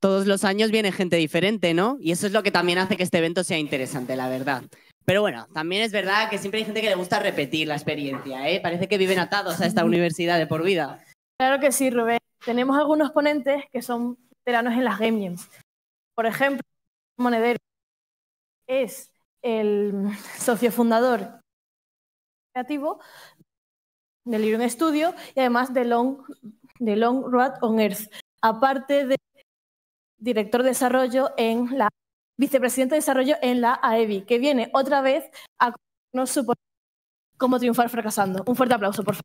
todos los años viene gente diferente, ¿no? Y eso es lo que también hace que este evento sea interesante, la verdad. Pero bueno, también es verdad que siempre hay gente que le gusta repetir la experiencia, ¿eh? Parece que viven atados a esta universidad de por vida. Claro que sí, Rubén. Tenemos algunos ponentes que son veteranos en las Game Por ejemplo, Monedero es el socio fundador creativo del Iron Studio y además de Long, de Long Road on Earth. Aparte de director de desarrollo en la vicepresidente de desarrollo en la AEBI, que viene otra vez a conocernos cómo triunfar fracasando. Un fuerte aplauso, por favor.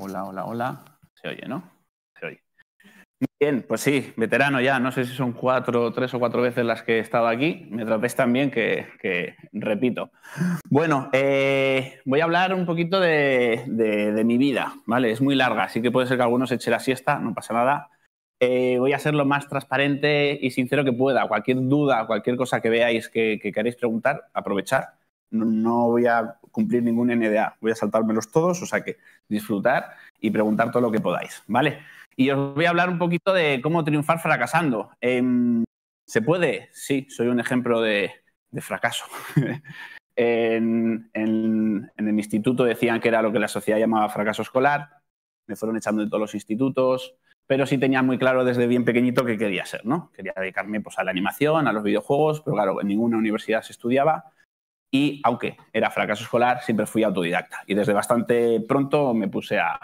Hola, hola, hola. Se oye, ¿no? Se oye. bien, pues sí, veterano ya. No sé si son cuatro, tres o cuatro veces las que he estado aquí. Me tratéis también que, repito. Bueno, eh, voy a hablar un poquito de, mi vida, ¿vale? Es muy larga, así que puede ser que algunos echen la siesta, no pasa nada. Eh, voy a ser lo más transparente y sincero que pueda. Cualquier duda, cualquier cosa que veáis que, que queréis preguntar, aprovechar no, voy a cumplir ningún NDA, voy a saltármelos todos, o sea que disfrutar y preguntar todo lo que podáis, ¿vale? Y os voy a hablar un poquito de cómo triunfar fracasando. Em, ¿Se puede? Sí, soy un ejemplo de, fracaso. en, en, el instituto decían que era lo que la sociedad llamaba fracaso escolar, me fueron echando de todos los institutos, pero sí tenía muy claro desde bien pequeñito que quería ser, ¿no? Quería dedicarme pues, a la animación, a los videojuegos, pero claro, en ninguna universidad se estudiaba y aunque era fracaso escolar, siempre fui autodidacta y desde bastante pronto me puse a,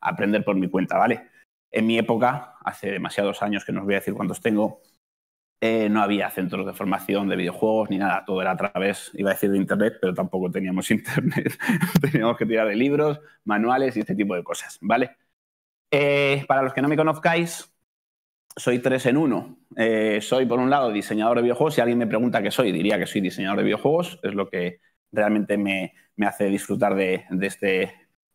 aprender por mi cuenta, ¿vale? En mi época, hace demasiados años que no os voy a decir cuántos tengo, eh, no había centros de formación de videojuegos ni nada, todo era a través, iba a decir de internet, pero tampoco teníamos internet, teníamos que tirar de libros, manuales y este tipo de cosas, ¿vale? Eh, para los que no me conozcáis, soy tres en uno. Eh, soy, por un lado, diseñador de videojuegos. Si alguien me pregunta qué soy, diría que soy diseñador de videojuegos. Es lo que realmente me, hace disfrutar este, de,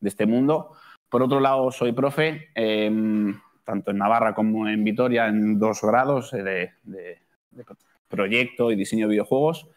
este, mundo. Por otro lado, soy profe, em, tanto en Navarra como en Vitoria, en dos grados eh, de proyecto y diseño de videojuegos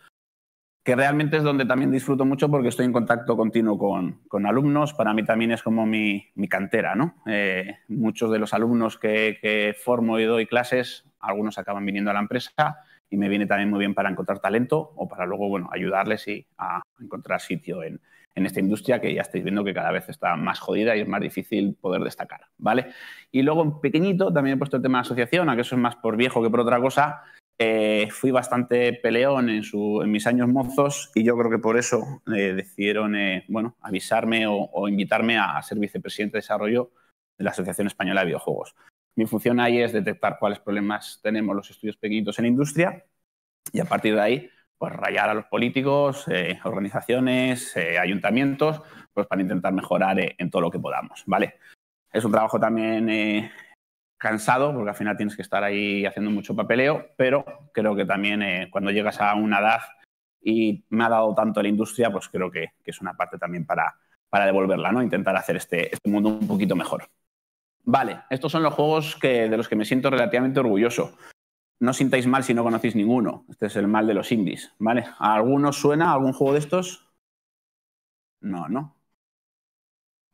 que realmente es donde también disfruto mucho porque estoy en contacto continuo con, alumnos. Para mí también es como mi, cantera, ¿no? Eh, muchos de los alumnos que, formo y doy clases, algunos acaban viniendo a la empresa y me viene también muy bien para encontrar talento o para luego, bueno, ayudarles y a encontrar sitio en, esta industria que ya estáis viendo que cada vez está más jodida y es más difícil poder destacar, ¿vale? Y luego en pequeñito también he puesto el tema de asociación, aunque eso es más por viejo que por otra cosa, eh, fui bastante peleón en, mis años mozos y yo creo que por eso eh, decidieron eh, bueno, avisarme o, invitarme a, ser vicepresidente de desarrollo de la Asociación Española de Videojuegos. Mi función ahí es detectar cuáles problemas tenemos los estudios pequeñitos en la industria y a partir de ahí pues rayar a los políticos, organizaciones, ayuntamientos, pues para intentar mejorar en todo lo que podamos, ¿vale? Es un trabajo también cansado, porque al final tienes que estar ahí haciendo mucho papeleo, pero creo que también eh, cuando llegas a una edad y me ha dado tanto la industria, pues creo que, es una parte también para, devolverla, ¿no? Intentar hacer este, este, mundo un poquito mejor. Vale, estos son los juegos que, de los que me siento relativamente orgulloso. No sintáis mal si no conocéis ninguno. Este es el mal de los indies, ¿vale? ¿A alguno suena algún juego de estos? No, no.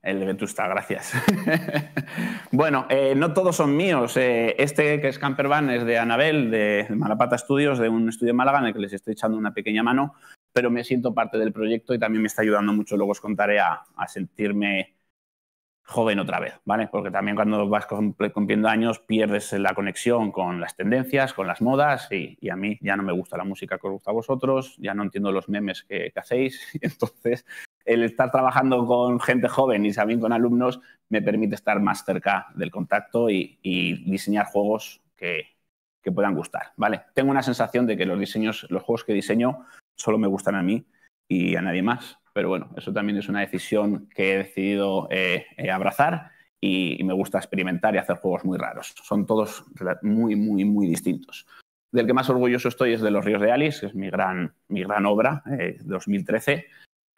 El de Vetusta, gracias. bueno, eh, no todos son míos. Eh, este que es Campervan es de Anabel, de Malapata Studios, de un estudio en Málaga en el que les estoy echando una pequeña mano, pero me siento parte del proyecto y también me está ayudando mucho, luego os contaré, a, sentirme joven otra vez, ¿vale? Porque también cuando vas cumpliendo años pierdes la conexión con las tendencias, con las modas y, a mí ya no me gusta la música que os gusta a vosotros, ya no entiendo los memes que, que hacéis, entonces el estar trabajando con gente joven y también con alumnos me permite estar más cerca del contacto y, diseñar juegos que, que, puedan gustar. ¿vale? Tengo una sensación de que los diseños, los juegos que diseño solo me gustan a mí y a nadie más. Pero bueno, eso también es una decisión que he decidido eh, eh, abrazar y, me gusta experimentar y hacer juegos muy raros. Son todos muy, muy, muy distintos del que más orgulloso estoy es de Los Ríos de Alice, que es mi gran, mi gran obra, 2013, eh,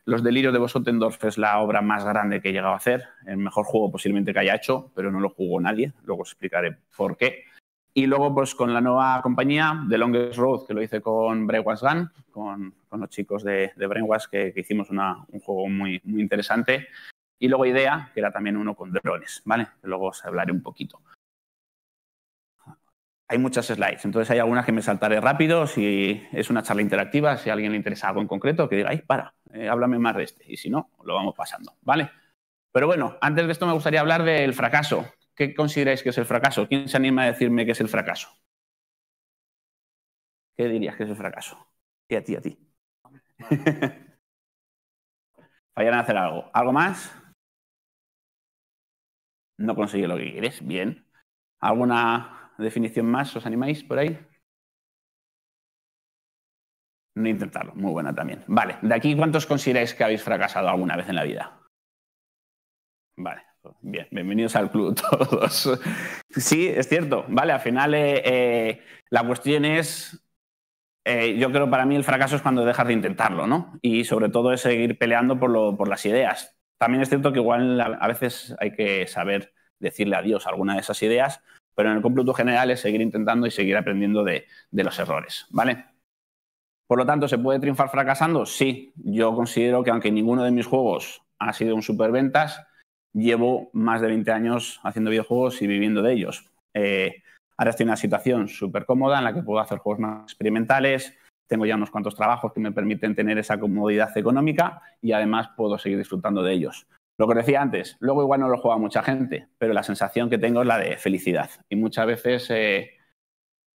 los Delirios de Bosotendorf es la obra más grande que he llegado a hacer, el mejor juego posiblemente que haya hecho, pero no lo jugó nadie, luego os explicaré por qué. Y luego, pues con la nueva compañía, The Longest Road, que lo hice con Brainwash Gun, con, los chicos de, de que, hicimos un juego muy, muy interesante. Y luego Idea, que era también uno con drones, ¿vale? luego os hablaré un poquito hay muchas slides, entonces hay algunas que me saltaré rápido. Si es una charla interactiva, si a alguien le interesa algo en concreto, que diga, ay, para, eh, háblame más de este. Y si no, lo vamos pasando, ¿vale? Pero bueno, antes de esto me gustaría hablar del fracaso. ¿Qué consideráis que es el fracaso? ¿Quién se anima a decirme qué es el fracaso? ¿Qué dirías que es el fracaso? Y a ti, a ti. Fallar a hacer algo. ¿Algo más? No conseguí lo que quieres. Bien. ¿Alguna definición más? ¿Os animáis por ahí? No intentarlo, muy buena también. Vale, de aquí, ¿cuántos consideráis que habéis fracasado alguna vez en la vida? Vale, bien, bienvenidos al club todos. Sí, es cierto, vale, al final eh, eh, la cuestión es, eh, yo creo para mí el fracaso es cuando dejas de intentarlo, ¿no? Y sobre todo es seguir peleando por, por las ideas. También es cierto que igual a veces hay que saber decirle adiós a alguna de esas ideas, pero en el cómputo general es seguir intentando y seguir aprendiendo de, los errores, Por lo tanto, ¿se puede triunfar fracasando? Sí, yo considero que aunque ninguno de mis juegos ha sido un superventas, llevo más de 20 años haciendo videojuegos y viviendo de ellos. Eh, ahora estoy en una situación súper cómoda en la que puedo hacer juegos más experimentales, tengo ya unos cuantos trabajos que me permiten tener esa comodidad económica y además puedo seguir disfrutando de ellos. Lo que decía antes, luego igual no lo juega mucha gente, pero la sensación que tengo es la de felicidad. Y muchas veces eh,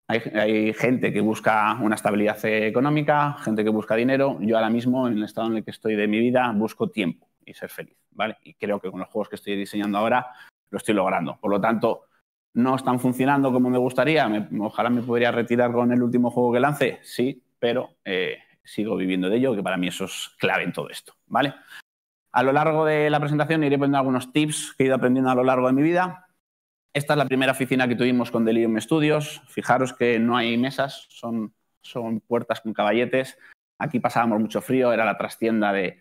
hay, gente que busca una estabilidad económica, gente que busca dinero. Yo ahora mismo, en el estado en el que estoy de mi vida, busco tiempo y ser feliz, ¿vale? Y creo que con los juegos que estoy diseñando ahora lo estoy logrando. Por lo tanto, no están funcionando como me gustaría. ojalá me podría retirar con el último juego que lance, sí, pero eh, sigo viviendo de ello, que para mí eso es clave en todo esto, ¿vale? A lo largo de la presentación iré poniendo algunos tips que he ido aprendiendo a lo largo de mi vida. Esta es la primera oficina que tuvimos con Delirium Studios. Fijaros que no hay mesas, son, puertas con caballetes. Aquí pasábamos mucho frío, era la trastienda de,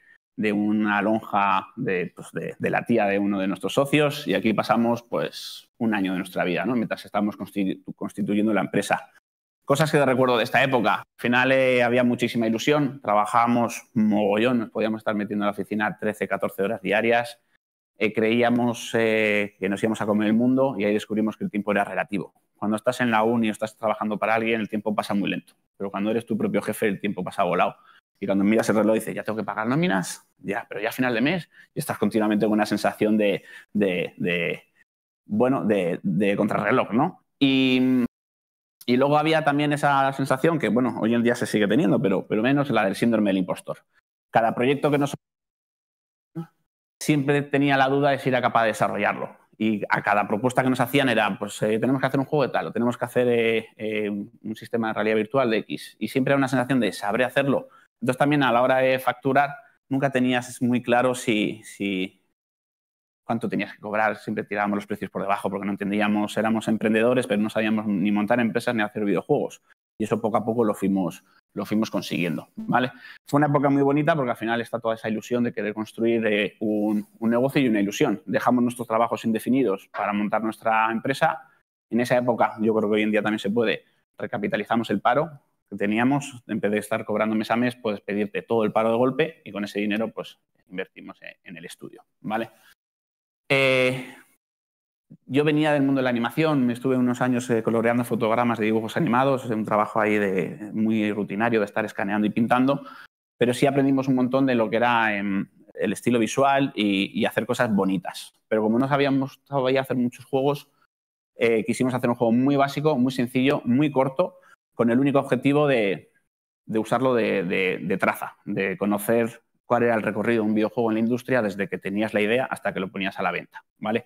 una lonja pues de, la tía de uno de nuestros socios y aquí pasamos pues un año de nuestra vida, mientras estábamos constituyendo la empresa. Cosas que recuerdo de esta época. Al final eh, había muchísima ilusión, trabajábamos mogollón, nos podíamos estar metiendo en la oficina 13, 14 horas diarias. Eh, creíamos eh, que nos íbamos a comer el mundo y ahí descubrimos que el tiempo era relativo. Cuando estás en la uni o estás trabajando para alguien, el tiempo pasa muy lento. Pero cuando eres tu propio jefe, el tiempo pasa volado. Y cuando miras el reloj dices, ya tengo que pagar nóminas, ya, pero ya a final de mes. Y estás continuamente con una sensación de, bueno, de contrarreloj, ¿no? Y y luego había también esa sensación que, bueno, hoy en día se sigue teniendo, pero, pero menos la del síndrome del impostor. Cada proyecto que nos... siempre tenía la duda de si era capaz de desarrollarlo. Y a cada propuesta que nos hacían era, pues eh, tenemos que hacer un juego de tal, o tenemos que hacer eh, eh, un sistema de realidad virtual de X. Y siempre era una sensación de sabré hacerlo. Entonces también a la hora de facturar nunca tenías muy claro si cuánto tenías que cobrar, siempre tirábamos los precios por debajo porque no entendíamos, éramos emprendedores, pero no sabíamos ni montar empresas ni hacer videojuegos. Y eso poco a poco lo fuimos, lo fuimos consiguiendo, ¿vale? Fue una época muy bonita porque al final está toda esa ilusión de querer construir eh, un, un, negocio y una ilusión. Dejamos nuestros trabajos indefinidos para montar nuestra empresa. En esa época, yo creo que hoy en día también se puede, recapitalizamos el paro que teníamos, en vez de estar cobrando mes a mes, puedes pedirte todo el paro de golpe y con ese dinero pues invertimos en el estudio, ¿vale? Eh, yo venía del mundo de la animación, me estuve unos años eh, coloreando fotogramas de dibujos animados, un trabajo ahí muy rutinario de estar escaneando y pintando, pero sí aprendimos un montón de lo que era em, el estilo visual y, hacer cosas bonitas. Pero como no sabíamos todavía hacer muchos juegos, eh, quisimos hacer un juego muy básico, muy sencillo, muy corto, con el único objetivo de, usarlo de traza, de conocer cuál era el recorrido de un videojuego en la industria desde que tenías la idea hasta que lo ponías a la venta, ¿vale?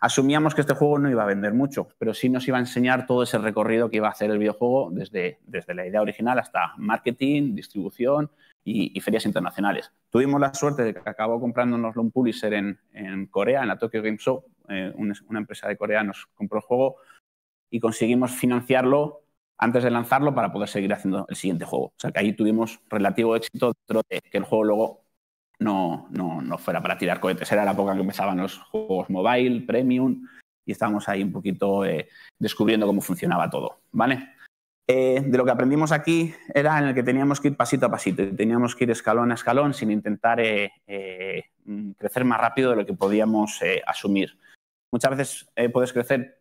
Asumíamos que este juego no iba a vender mucho, pero sí nos iba a enseñar todo ese recorrido que iba a hacer el videojuego desde, desde la idea original hasta marketing, distribución y, ferias internacionales. Tuvimos la suerte de que acabó comprándonos un publisher en, en Corea, en la Tokyo Game Show. Eh, una, una empresa de Corea nos compró el juego y conseguimos financiarlo antes de lanzarlo para poder seguir haciendo el siguiente juego. O sea que ahí tuvimos relativo éxito dentro que el juego luego no, no, no fuera para tirar cohetes. Era la época en que empezaban los juegos mobile, premium, y estábamos ahí un poquito eh, descubriendo cómo funcionaba todo, ¿vale? Eh, de lo que aprendimos aquí era en el que teníamos que ir pasito a pasito, teníamos que ir escalón a escalón sin intentar eh, crecer más rápido de lo que podíamos asumir. Muchas veces puedes crecer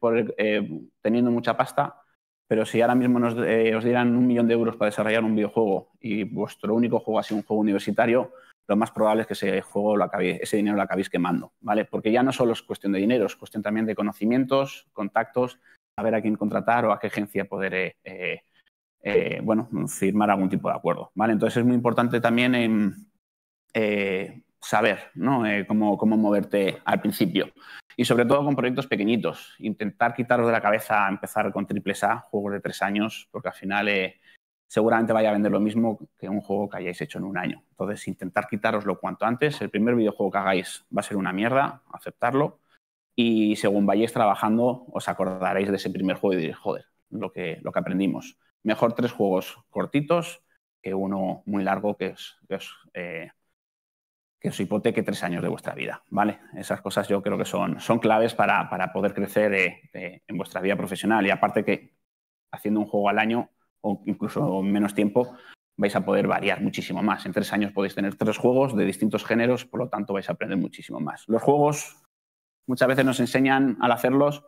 teniendo mucha pasta, pero si ahora mismo nos, os dieran un millón de euros para desarrollar un videojuego y vuestro único juego ha sido un juego universitario, lo más probable es que ese juego lo ese dinero lo acabéis quemando, ¿vale? Porque ya no solo es cuestión de dinero, es cuestión también de conocimientos, contactos, saber a quién contratar o a qué agencia poder, eh, eh, eh, bueno, firmar algún tipo de acuerdo, ¿vale? Entonces es muy importante también em, saber, ¿no? Cómo, moverte al principio. Y sobre todo con proyectos pequeñitos, intentar quitaros de la cabeza, empezar con triple A, juegos de tres años, porque al final seguramente vaya a vender lo mismo que un juego que hayáis hecho en un año. Entonces, intentar quitaroslo cuanto antes. El primer videojuego que hagáis va a ser una mierda, aceptarlo. Y según vayáis trabajando, os acordaréis de ese primer juego y diréis, joder, lo que, lo que aprendimos. Mejor tres juegos cortitos que uno muy largo que os, que os, eh, que hipoteque tres años de vuestra vida, ¿vale? Esas cosas yo creo que son, son claves para, poder crecer eh, eh, en vuestra vida profesional. Y aparte que haciendo un juego al año o incluso en menos tiempo, vais a poder variar muchísimo más. En tres años podéis tener tres juegos de distintos géneros, por lo tanto vais a aprender muchísimo más. Los juegos muchas veces nos enseñan al hacerlos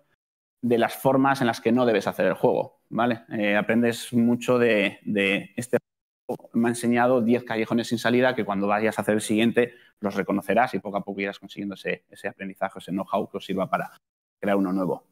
de las formas en las que no debes hacer el juego, ¿vale? Eh, aprendes mucho de, este juego. Me ha enseñado 10 callejones sin salida que cuando vayas a hacer el siguiente los reconocerás y poco a poco irás consiguiendo ese, aprendizaje, ese know-how que os sirva para crear uno nuevo,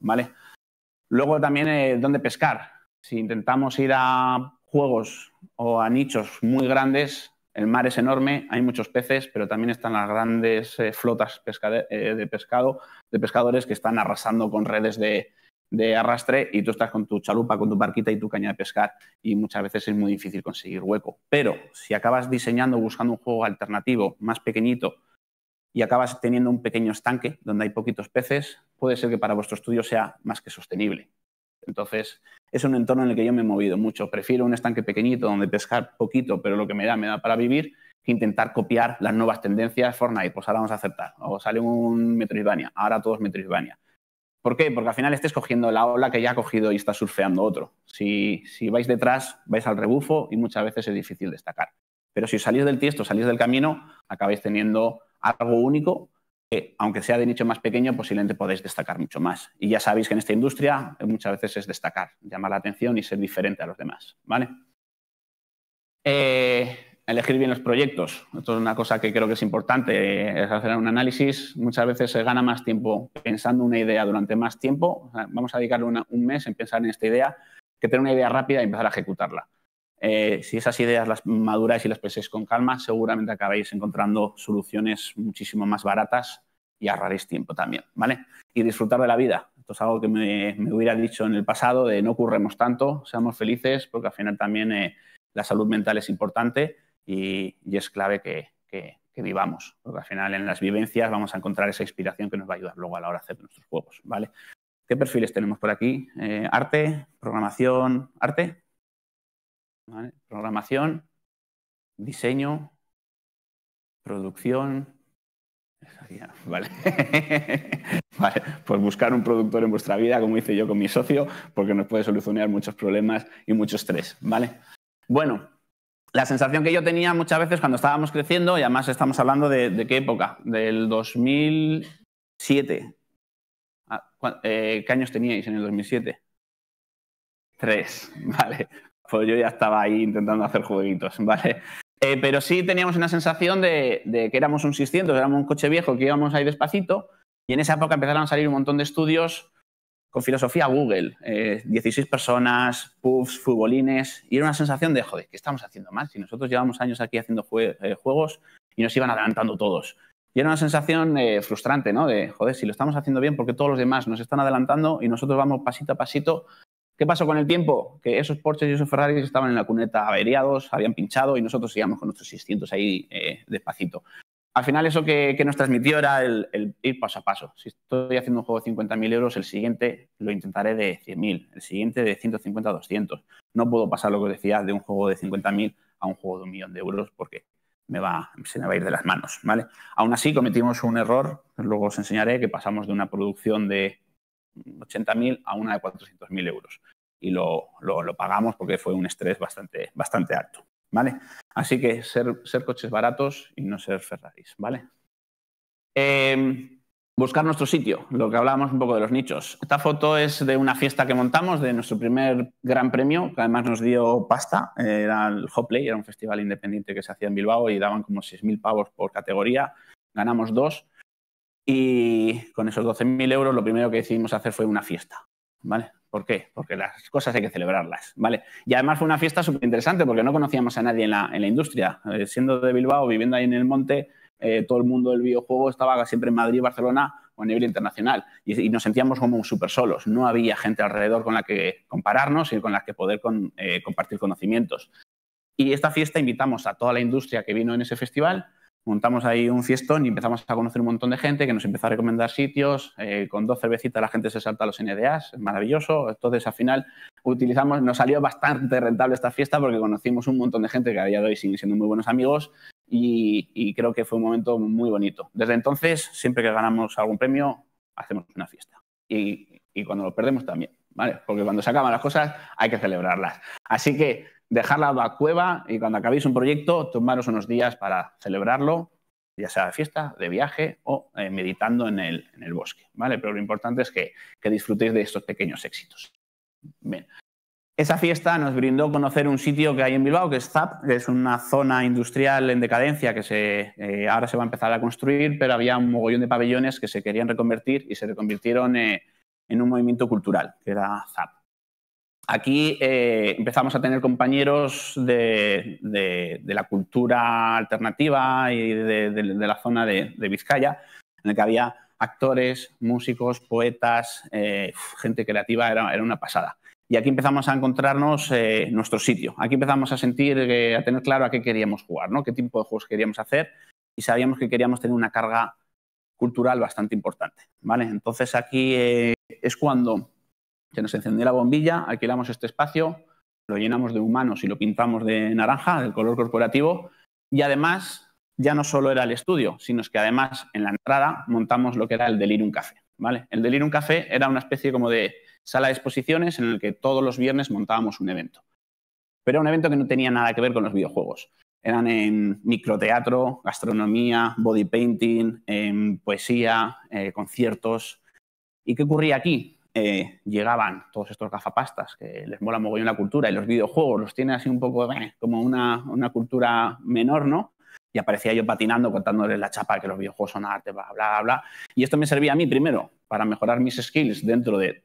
Luego también, eh, ¿dónde pescar? Si intentamos ir a juegos o a nichos muy grandes, el mar es enorme, hay muchos peces, pero también están las grandes eh, flotas eh, de pescado, de pescadores que están arrasando con redes de, de, arrastre y tú estás con tu chalupa, con tu barquita y tu caña de pescar y muchas veces es muy difícil conseguir hueco. Pero si acabas diseñando, buscando un juego alternativo más pequeñito y acabas teniendo un pequeño estanque donde hay poquitos peces, puede ser que para vuestro estudio sea más que sostenible. Entonces, es un entorno en el que yo me he movido mucho. Prefiero un estanque pequeñito donde pescar poquito, pero lo que me da, me da para vivir, que intentar copiar las nuevas tendencias Fortnite. Pues ahora vamos a aceptar. O sale un Metroidvania, ahora es Metroidvania. ¿Por qué? Porque al final estés cogiendo la ola que ya ha cogido y está surfeando otro. Si, si vais detrás, vais al rebufo y muchas veces es difícil destacar. Pero si salís del tiesto, salís del camino, acabáis teniendo algo único aunque sea de nicho más pequeño, posiblemente podéis destacar mucho más. Y ya sabéis que en esta industria eh, muchas veces es destacar, llamar la atención y ser diferente a los demás, ¿vale? Eh, elegir bien los proyectos. Esto es una cosa que creo que es importante, eh, es hacer un análisis. Muchas veces se gana más tiempo pensando una idea durante más tiempo. Vamos a dedicarle un mes en pensar en esta idea que tener una idea rápida y empezar a ejecutarla. Eh, si esas ideas las maduráis y las pensáis con calma, seguramente acabáis encontrando soluciones muchísimo más baratas y ahorraréis tiempo también, ¿vale? Y disfrutar de la vida. Esto es algo que me, me hubiera dicho en el pasado, de no ocurremos tanto, seamos felices, porque al final también eh, la salud mental es importante y, y es clave que, que, vivamos, porque al final en las vivencias vamos a encontrar esa inspiración que nos va a ayudar luego a la hora de hacer nuestros juegos, ¿vale? ¿Qué perfiles tenemos por aquí? Eh, arte, programación, arte. Programación, diseño, producción. Vale. vale, pues buscar un productor en vuestra vida, como hice yo con mi socio, porque nos puede solucionar muchos problemas y mucho estrés, ¿vale? Bueno, la sensación que yo tenía muchas veces cuando estábamos creciendo, y además estamos hablando de, qué época, del 2007. Ah, eh, ¿Qué años teníais en el 2007? Tres, vale pues yo ya estaba ahí intentando hacer jueguitos, ¿vale? Eh, pero sí teníamos una sensación de, que éramos un 600, éramos un coche viejo que íbamos ahí despacito. Y en esa época empezaron a salir un montón de estudios con filosofía Google. 16 eh, personas, puffs, futbolines. Y era una sensación de, joder, ¿qué estamos haciendo mal? Si nosotros llevamos años aquí haciendo eh, juegos y nos iban adelantando todos. Y era una sensación frustrante, ¿no? De, joder, si lo estamos haciendo bien porque todos los demás nos están adelantando y nosotros vamos pasito a pasito ¿Qué pasó con el tiempo? Que esos Porsches y esos Ferraris estaban en la cuneta averiados, habían pinchado y nosotros íbamos con nuestros 600 ahí eh, despacito. Al final eso que, nos transmitió era el, ir paso a paso. Si estoy haciendo un juego de 50.000 euros, el siguiente lo intentaré de 100.000, el siguiente de 150 a 200. No puedo pasar lo que os decía de un juego de 50.000 a un juego de un millón de euros porque me va, se me va a ir de las manos, ¿vale? Aún así cometimos un error, luego os enseñaré que pasamos de una producción de 80.000 a una de 400.000 euros. Y lo, lo, pagamos porque fue un estrés bastante, bastante alto. ¿Vale? Así que ser, ser coches baratos y no ser Ferraris, ¿vale? Em, buscar nuestro sitio, lo que hablábamos un poco de los nichos. Esta foto es de una fiesta que montamos, de nuestro primer gran premio, que además nos dio pasta, era el Hopley, era un festival independiente que se hacía en Bilbao y daban como 6.000 pavos por categoría, ganamos dos y con esos 12.000 euros lo primero que decidimos hacer fue una fiesta, ¿vale? ¿Por qué? Porque las cosas hay que celebrarlas, ¿vale? Y además fue una fiesta súper interesante porque no conocíamos a nadie en la, en la industria. Eh, siendo de Bilbao, viviendo ahí en el monte, eh, todo el mundo del videojuego estaba siempre en Madrid, Barcelona o a nivel internacional. Y, nos sentíamos como súper solos. No había gente alrededor con la que compararnos y con la que poder eh, compartir conocimientos. Y esta fiesta invitamos a toda la industria que vino en ese festival montamos ahí un fiestón y empezamos a conocer un montón de gente que nos empezó a recomendar sitios, eh, con dos cervecitas la gente se salta a los NDAs, maravilloso, entonces al final utilizamos, nos salió bastante rentable esta fiesta porque conocimos un montón de gente que a día de hoy siguen siendo muy buenos amigos y, y creo que fue un momento muy bonito. Desde entonces, siempre que ganamos algún premio, hacemos una fiesta y, y cuando lo perdemos también. ¿Vale? Porque cuando se acaban las cosas hay que celebrarlas. Así que dejarla a la cueva y cuando acabéis un proyecto, tomaros unos días para celebrarlo, ya sea de fiesta, de viaje o eh, meditando en el, bosque, ¿vale? Pero lo importante es que, disfrutéis de estos pequeños éxitos. Esa fiesta nos brindó conocer un sitio que hay en Bilbao, que es ZAP, que es una zona industrial en decadencia que se, eh, ahora se va a empezar a construir, pero había un mogollón de pabellones que se querían reconvertir y se reconvirtieron eh, en un movimiento cultural, que era ZAP. Aquí eh, empezamos a tener compañeros de, la cultura alternativa y de, la zona de, Vizcaya, en el que había actores, músicos, poetas, eh, gente creativa, era, una pasada. Y aquí empezamos a encontrarnos eh, nuestro sitio, aquí empezamos a sentir, a tener claro a qué queríamos jugar, ¿no? qué tipo de juegos queríamos hacer y sabíamos que queríamos tener una carga cultural bastante importante. ¿vale? Entonces aquí es cuando se nos encendió la bombilla, alquilamos este espacio, lo llenamos de humanos y lo pintamos de naranja, del color corporativo, y además ya no solo era el estudio, sino que además en la entrada montamos lo que era el Delirium Café. ¿vale? El Delirium Café era una especie como de sala de exposiciones en el que todos los viernes montábamos un evento. Pero era un evento que no tenía nada que ver con los videojuegos. Eran en microteatro, gastronomía, body painting, en poesía, eh, conciertos. ¿Y qué ocurría aquí? Eh, llegaban todos estos gafapastas que les mola mogollón la cultura y los videojuegos los tiene así un poco eh, como una, una, cultura menor, ¿no? Y aparecía yo patinando contándoles la chapa que los videojuegos son arte, bla, bla, bla. Y esto me servía a mí primero para mejorar mis skills dentro de,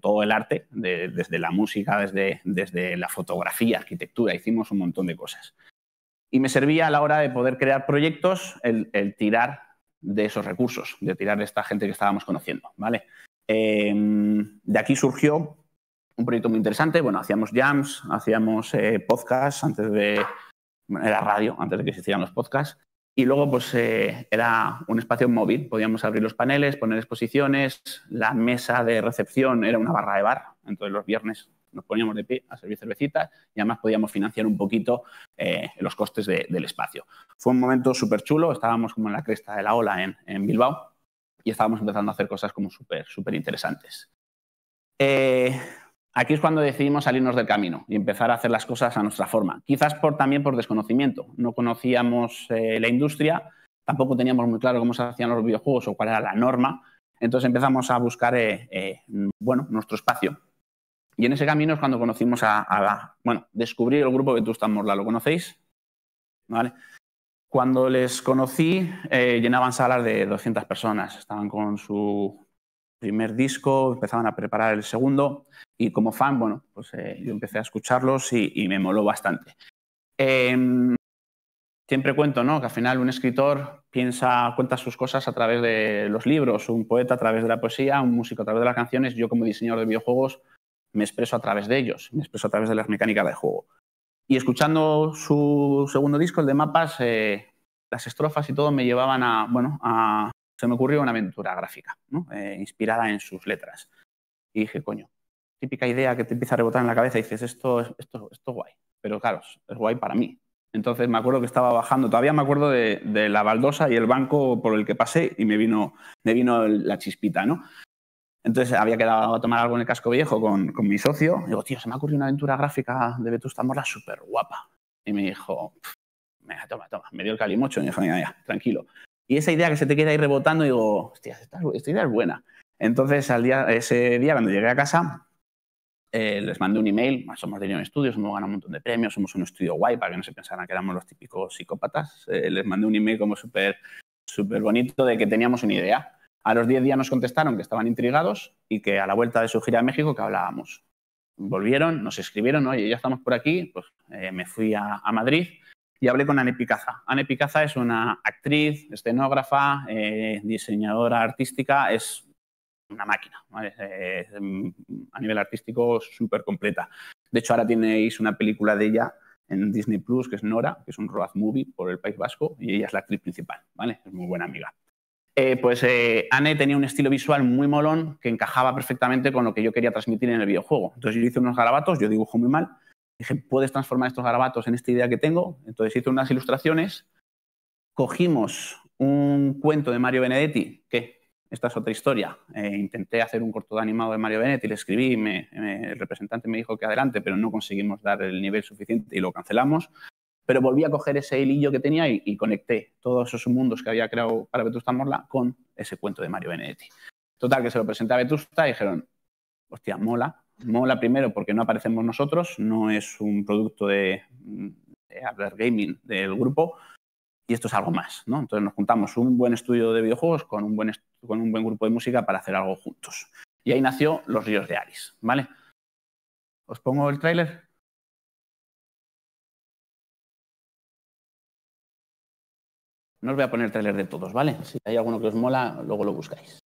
todo el arte, desde la música, desde, desde la fotografía, arquitectura, hicimos un montón de cosas. Y me servía a la hora de poder crear proyectos el, el tirar de esos recursos, de tirar de esta gente que estábamos conociendo, ¿vale? Em, de aquí surgió un proyecto muy interesante. Bueno, hacíamos jams, hacíamos eh, podcasts antes de. era radio, antes de que se hicieran los podcasts. Y luego, pues eh, era un espacio móvil. Podíamos abrir los paneles, poner exposiciones. La mesa de recepción era una barra de bar. Entonces, los viernes nos poníamos de pie a servir cervecitas y además podíamos financiar un poquito eh, los costes del espacio. Fue un momento súper chulo. Estábamos como en la cresta de la ola en Bilbao y estábamos empezando a hacer cosas como súper, súper interesantes. Eh, aquí es cuando decidimos salirnos del camino y empezar a hacer las cosas a nuestra forma. Quizás por, también por desconocimiento. No conocíamos eh, la industria, tampoco teníamos muy claro cómo se hacían los videojuegos o cuál era la norma. Entonces empezamos a buscar eh, bueno, nuestro espacio. Y en ese camino es cuando conocimos a, a bueno, descubrí el grupo tú Morla. ¿Lo conocéis? ¿Vale? Cuando les conocí, eh, llenaban salas de 200 personas, estaban con su primer disco, empezaban a preparar el segundo y como fan, bueno, pues eh, yo empecé a escucharlos y, me moló bastante. Em, siempre cuento, ¿no? Que al final un escritor piensa, cuenta sus cosas a través de los libros, un poeta a través de la poesía, un músico a través de las canciones, yo como diseñador de videojuegos me expreso a través de ellos, me expreso a través de las mecánicas de juego. Y escuchando su segundo disco, el de mapas, eh, las estrofas y todo me llevaban a, bueno, a, se me ocurrió una aventura gráfica, ¿no? Eh, inspirada en sus letras. Y dije, coño, típica idea que te empieza a rebotar en la cabeza y dices, esto, esto, esto es guay. Pero claro, es guay para mí. Entonces me acuerdo que estaba bajando, todavía me acuerdo de, la baldosa y el banco por el que pasé y me vino, me vino la chispita, ¿no? Entonces había quedado a tomar algo en el casco viejo con, mi socio. digo, tío, se me ha ocurrido una aventura gráfica de Vetusta Morla súper guapa. Y me dijo, venga, toma, toma. Me dio el calimocho y me dijo, tranquilo. Y esa idea que se te queda ahí rebotando, digo, hostia, esta, idea es buena. Entonces, al ese día, cuando llegué a casa, eh, les mandé un email, somos de Unión Estudios, hemos ganado un montón de premios, somos un estudio guay, para que no se pensaran que éramos los típicos psicópatas. Eh, les mandé un email como súper bonito de que teníamos una idea. A los 10 días nos contestaron que estaban intrigados y que a la vuelta de su gira a México que hablábamos. Volvieron, nos escribieron, oye, ya estamos por aquí, pues eh, me fui a, Madrid y hablé con Anne Picaza. Anne Picaza es una actriz, escenógrafa, eh, diseñadora artística, es una máquina, eh, em, a nivel artístico súper completa. De hecho, ahora tenéis una película de ella en Disney Plus, que es Nora, que es un road movie por el País Vasco, y ella es la actriz principal, ¿vale? Es muy buena amiga. Eh, pues eh, Anne tenía un estilo visual muy molón que encajaba perfectamente con lo que yo quería transmitir en el videojuego. Entonces yo hice unos garabatos, yo dibujo muy mal, dije, puedes transformar estos garabatos en esta idea que tengo. Entonces hice unas ilustraciones, cogimos un cuento de Mario Benedetti, que esta es otra historia. Eh, intenté hacer un corto de animado de Mario Benedetti, le escribí, el representante me dijo que adelante, pero no conseguimos dar el nivel suficiente y lo cancelamos. Pero volví a coger ese hilillo que tenía y, conecté todos esos mundos que había creado para Vetusta Morla con ese cuento de Mario Benedetti. Total, que se lo presenté a Vetusta y dijeron, hostia, mola. Mola primero porque no aparecemos nosotros, no es un producto de, de Gaming del grupo, y esto es algo más, Entonces nos juntamos un buen estudio de videojuegos con un buen, con un buen grupo de música para hacer algo juntos. Y ahí nació Los Ríos de Aris, ¿vale? ¿Os pongo el tráiler? No os voy a poner trailer de todos, ¿vale? Si hay alguno que os mola, luego lo buscáis.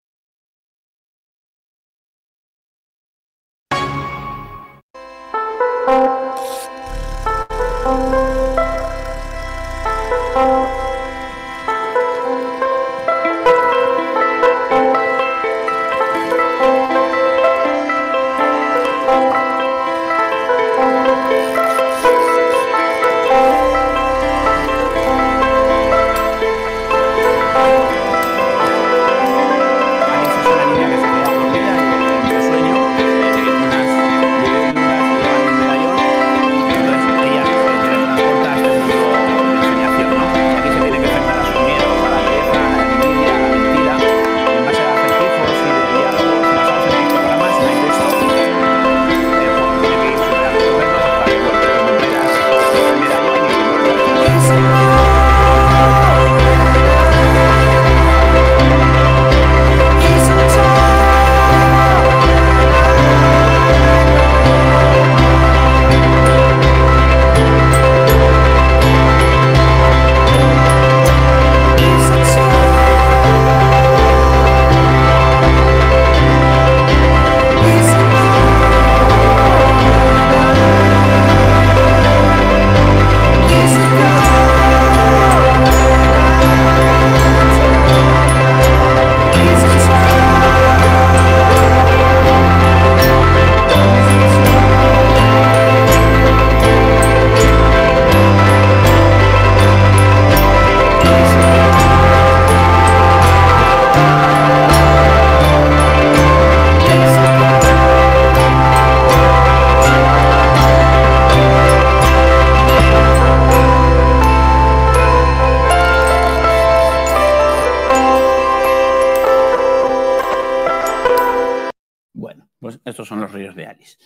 son los ríos de Alice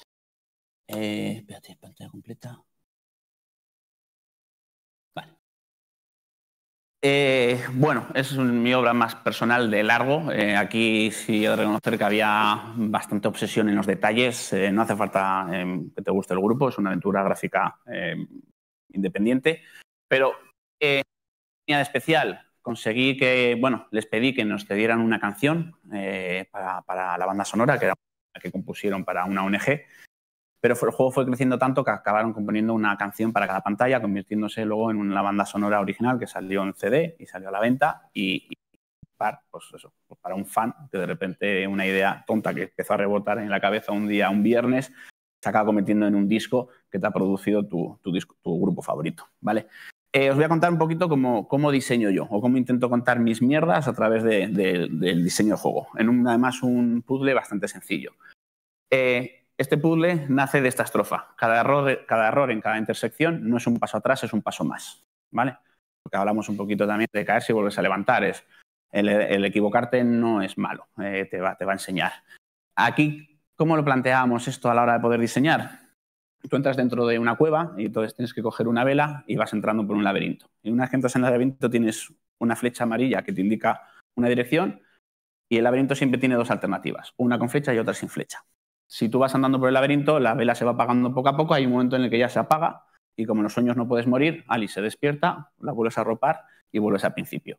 eh, espérate, pantalla completa. Eh, bueno, es mi obra más personal de largo. Eh, aquí sí he de reconocer que había bastante obsesión en los detalles. no hace falta em, que te guste el grupo, es una aventura gráfica em, independiente. Pero de especial conseguí que, bueno, les pedí que nos dieran una canción para, para la banda sonora, que era que compusieron para una ONG. Pero el juego fue creciendo tanto que acabaron componiendo una canción para cada pantalla, convirtiéndose luego en una banda sonora original que salió en CD y salió a la venta. Y, pues pues para, un fan que de repente una idea tonta que empezó a rebotar en la cabeza un día, un viernes, se acaba convirtiendo en un disco que te ha producido tu, tu grupo favorito, ¿vale? Eh, os voy a contar un poquito cómo, diseño yo o cómo intento contar mis mierdas a través del diseño de juego. En además un puzzle bastante sencillo. Eh, este puzzle nace de esta estrofa. Cada error, en cada intersección no es un paso atrás, es un paso más. Porque hablamos un poquito también de caer si vuelves a levantar. el, equivocarte no es malo, eh, te, va, te va a enseñar. Aquí, ¿cómo lo planteábamos esto a la hora de poder diseñar? tú entras dentro de una cueva y entonces tienes que coger una vela y vas entrando por un laberinto. Y una vez que entras en el laberinto tienes una flecha amarilla que te indica una dirección y el laberinto siempre tiene dos alternativas, una con flecha y otra sin flecha. Si tú vas andando por el laberinto, la vela se va apagando poco a poco, hay un momento en el que ya se apaga y como en los sueños no puedes morir, Alice se despierta, la vuelves a ropar y vuelves al principio.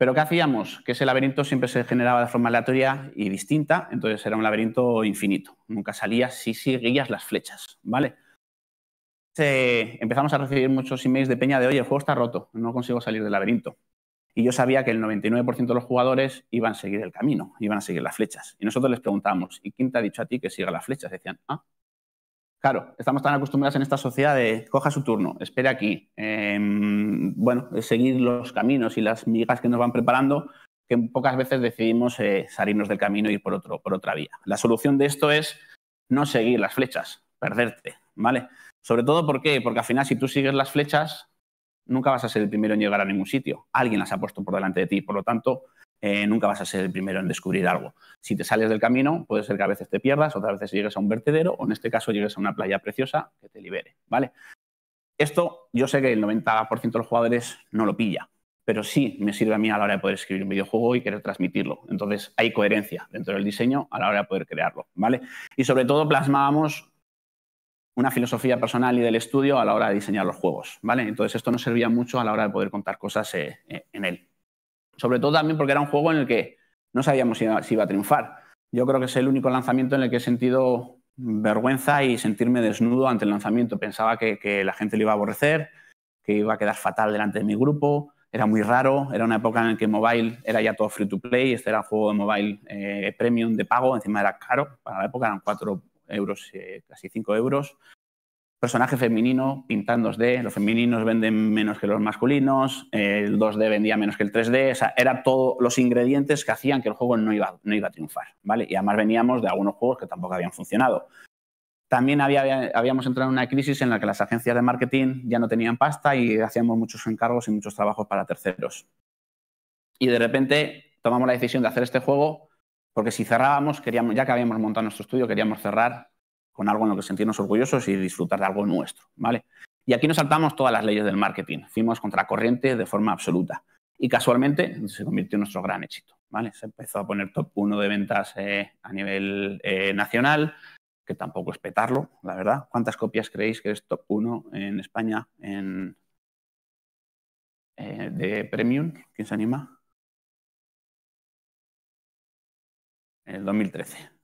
Pero ¿qué hacíamos? Que ese laberinto siempre se generaba de forma aleatoria y distinta, entonces era un laberinto infinito. Nunca salías si seguías las flechas, ¿vale? empezamos a recibir muchos emails de peña de, oye, el juego está roto, no consigo salir del laberinto. Y yo sabía que el 99% de los jugadores iban a seguir el camino, iban a seguir las flechas. Y nosotros les preguntábamos, ¿y quién te ha dicho a ti que siga las flechas? Decían, ah, Claro, estamos tan acostumbrados en esta sociedad de coja su turno, espere aquí. Em, bueno, seguir los caminos y las migas que nos van preparando, que pocas veces decidimos eh, salirnos del camino y e ir por, otro, por otra vía. La solución de esto es no seguir las flechas, perderte, ¿vale? Sobre todo porque al final si tú sigues las flechas, nunca vas a ser el primero en llegar a ningún sitio. Alguien las ha puesto por delante de ti. Por lo tanto, eh, nunca vas a ser el primero en descubrir algo. Si te sales del camino, puede ser que a veces te pierdas, otras veces llegues a un vertedero o en este caso llegues a una playa preciosa que te libere, ¿vale? Esto yo sé que el 90% de los jugadores no lo pilla, pero sí me sirve a mí a la hora de poder escribir un videojuego y querer transmitirlo. Entonces hay coherencia dentro del diseño a la hora de poder crearlo, ¿vale? Y sobre todo plasmábamos una filosofía personal y del estudio a la hora de diseñar los juegos, ¿vale? Entonces esto nos servía mucho a la hora de poder contar cosas eh, eh, en él sobre todo también porque era un juego en el que no sabíamos si iba, a triunfar. Yo creo que es el único lanzamiento en el que he sentido vergüenza y sentirme desnudo ante el lanzamiento. Pensaba que, la gente lo iba a aborrecer, que iba a quedar fatal delante de mi grupo, era muy raro, era una época en la que mobile era ya todo free to play, este era un juego de mobile eh, premium de pago, encima era caro, para la época eran 4 euros, eh, casi 5 euros, personaje femenino pintando 2D, los femeninos venden menos que los masculinos, el 2D vendía menos que el 3D, o sea, era todos los ingredientes que hacían que el juego no iba, a triunfar, ¿vale? Y además veníamos de algunos juegos que tampoco habían funcionado. También habíamos entrado en una crisis en la que las agencias de marketing ya no tenían pasta y hacíamos muchos encargos y muchos trabajos para terceros. Y de repente tomamos la decisión de hacer este juego porque si cerrábamos, queríamos, ya que habíamos montado nuestro estudio, queríamos cerrar con algo en lo que sentirnos orgullosos y disfrutar de algo nuestro, ¿vale? Y aquí nos saltamos todas las leyes del marketing, fuimos contracorriente de forma absoluta y casualmente se convirtió en nuestro gran éxito, ¿vale? Se empezó a poner top 1 de ventas eh, a nivel eh, nacional, que tampoco es petarlo, la verdad. ¿Cuántas copias creéis que es top 1 en España en, eh, de Premium? ¿Quién se anima? En el 2013.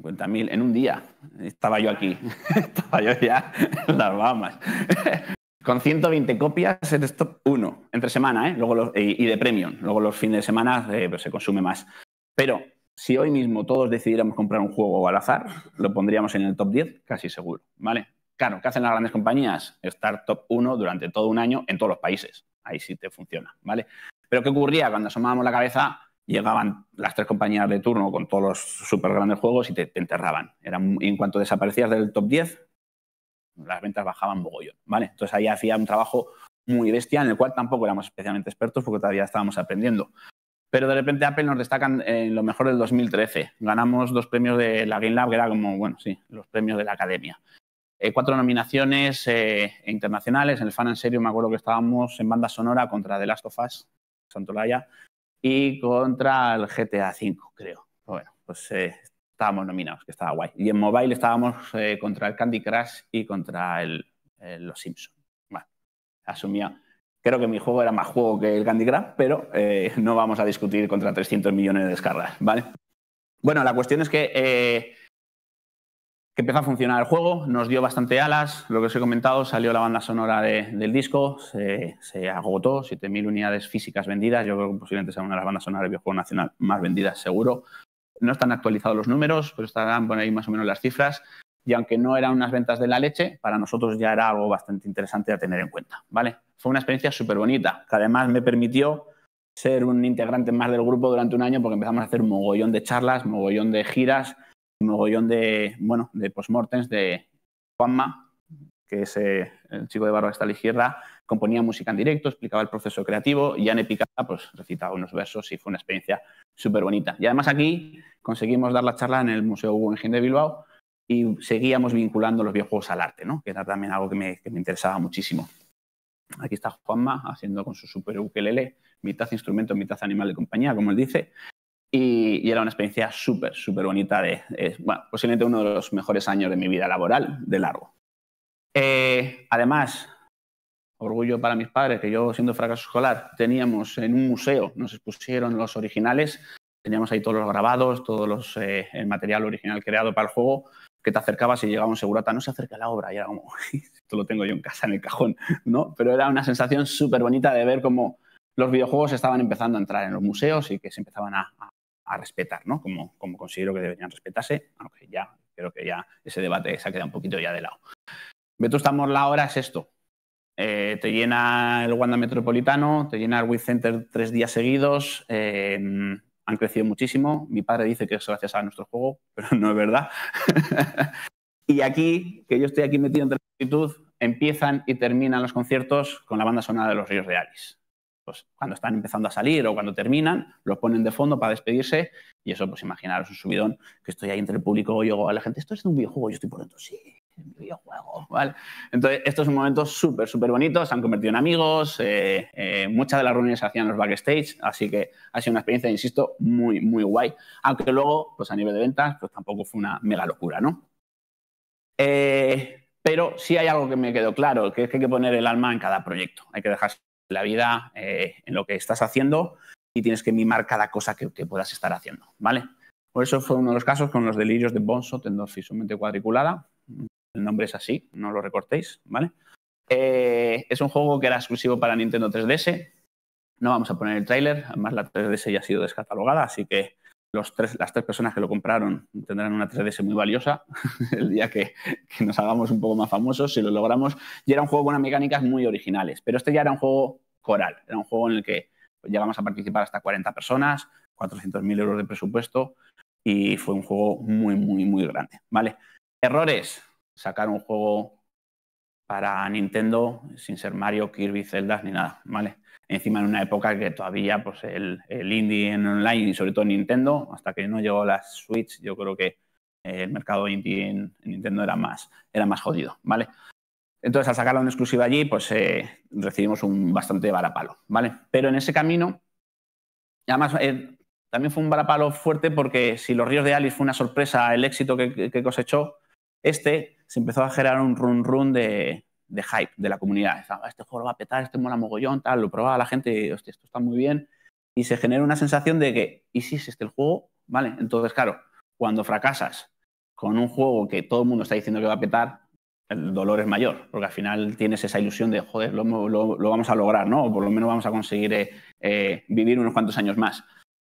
50.000 en un día. Estaba yo aquí. Estaba yo ya en las Bahamas. Con 120 copias en top 1, entre semana, ¿eh? Luego y de premium. Luego los fines de semana eh, pues, se consume más. Pero si hoy mismo todos decidiéramos comprar un juego al azar, lo pondríamos en el top 10, casi seguro, ¿vale? Claro, ¿qué hacen las grandes compañías? Estar top 1 durante todo un año en todos los países. Ahí sí te funciona, ¿vale? Pero ¿qué ocurría cuando asomábamos la cabeza? llegaban las tres compañías de turno con todos los super grandes juegos y te, enterraban. y en cuanto desaparecías del top 10, las ventas bajaban mogollón, ¿vale? Entonces ahí hacía un trabajo muy bestia en el cual tampoco éramos especialmente expertos porque todavía estábamos aprendiendo. Pero de repente Apple nos destacan en lo mejor del 2013. Ganamos dos premios de la Game Lab, que era como, bueno, sí, los premios de la academia. Eh, cuatro nominaciones eh, internacionales. En el Fan en Serio me acuerdo que estábamos en banda sonora contra The Last of Us, Santolaya, y contra el GTA V, creo. Bueno, pues eh, estábamos nominados, que estaba guay. Y en mobile estábamos eh, contra el Candy Crush y contra eh, los Simpsons. Bueno, asumía. Creo que mi juego era más juego que el Candy Crush, pero no vamos a discutir contra 300 millones de descargas, ¿vale? Bueno, la cuestión es que que empezó a funcionar el juego, nos dio bastante alas, lo que os he comentado, salió la banda sonora del disco, se, agotó, 7.000 unidades físicas vendidas, yo creo que posiblemente sea una de las bandas sonoras de videojuego nacional más vendidas seguro. No están actualizados los números, pero estarán por ahí más o menos las cifras. Y aunque no eran unas ventas de la leche, para nosotros ya era algo bastante interesante a tener en cuenta. ¿vale? Fue una experiencia súper bonita, que además me permitió ser un integrante más del grupo durante un año porque empezamos a hacer mogollón de charlas, mogollón de giras, un mogollón de, bueno, de postmortems de Juanma, que es eh, el chico de barba a la izquierda, componía música en directo, explicaba el proceso creativo y Anne Picada pues, recitaba unos versos y fue una experiencia súper bonita. Y además aquí conseguimos dar la charla en el Museo Guggenheim de Bilbao y seguíamos vinculando los videojuegos al arte, que era también algo que me, que me interesaba muchísimo. Aquí está Juanma haciendo con su super ukelele, mitad instrumento, mitad animal de compañía, como él dice. Y, era una experiencia súper, súper bonita. De, bueno, posiblemente uno de los mejores años de mi vida laboral, de largo. Eh, además, orgullo para mis padres, que yo siendo fracaso escolar, teníamos en un museo, nos expusieron los originales, teníamos ahí todos los grabados, todo eh, el material original creado para el juego, que te acercabas y llegaba un segurata, no se acerca a la obra, y era como, esto lo tengo yo en casa, en el cajón, ¿no? Pero era una sensación súper bonita de ver cómo los videojuegos estaban empezando a entrar en los museos y que se empezaban a a respetar, ¿no? Como, como considero que deberían respetarse, aunque ya creo que ya ese debate se ha quedado un poquito ya de lado. estamos, la ahora es esto. Eh, te llena el Wanda Metropolitano, te llena el With Center tres días seguidos. Eh, han crecido muchísimo. Mi padre dice que es gracias a nuestro juego, pero no es verdad. y aquí, que yo estoy aquí metido entre la multitud, empiezan y terminan los conciertos con la banda sonora de los Ríos Reales pues, cuando están empezando a salir o cuando terminan, los ponen de fondo para despedirse y eso, pues imaginaros un subidón que estoy ahí entre el público, y yo a la gente, esto es de un videojuego, yo estoy por dentro, sí, es un videojuego, ¿vale? Entonces, estos son momentos súper, súper bonitos, se han convertido en amigos, eh, eh, muchas de las reuniones se hacían en los backstage, así que ha sido una experiencia, insisto, muy, muy guay, aunque luego, pues a nivel de ventas, pues tampoco fue una mega locura, ¿no? Eh, pero sí hay algo que me quedó claro, que es que hay que poner el alma en cada proyecto, hay que dejarse la vida, eh, en lo que estás haciendo y tienes que mimar cada cosa que, puedas estar haciendo, ¿vale? Por eso fue uno de los casos con los delirios de Bonso, tendorfisis sumamente cuadriculada. El nombre es así, no lo recortéis, ¿vale? Eh, es un juego que era exclusivo para Nintendo 3DS. No vamos a poner el trailer además la 3DS ya ha sido descatalogada, así que tres, las tres personas que lo compraron tendrán una 3DS muy valiosa el día que, nos hagamos un poco más famosos, si lo logramos. Y era un juego con unas mecánicas muy originales, pero este ya era un juego coral, era un juego en el que llegamos a participar hasta 40 personas, 400.000 euros de presupuesto y fue un juego muy, muy, muy grande. ¿Vale? Errores, sacar un juego para Nintendo sin ser Mario, Kirby, Zelda ni nada, ¿vale? Encima en una época que todavía pues, el, indie en online y sobre todo Nintendo, hasta que no llegó la Switch, yo creo que eh, el mercado indie en, Nintendo era más, era más jodido, ¿vale? Entonces, al sacarlo en exclusiva allí, pues eh, recibimos un bastante varapalo, ¿vale? Pero en ese camino, además, eh, también fue un varapalo fuerte porque si Los Ríos de Alice fue una sorpresa el éxito que, que cosechó, este se empezó a generar un run run de, hype de la comunidad. este juego va a petar, este mola mogollón, tal, lo probaba la gente hostia, esto está muy bien. Y se genera una sensación de que, ¿y si es este el juego? Vale, entonces, claro, cuando fracasas con un juego que todo el mundo está diciendo que va a petar, el dolor es mayor, porque al final tienes esa ilusión de, joder, lo, vamos a lograr, ¿no? O por lo menos vamos a conseguir eh, eh, vivir unos cuantos años más.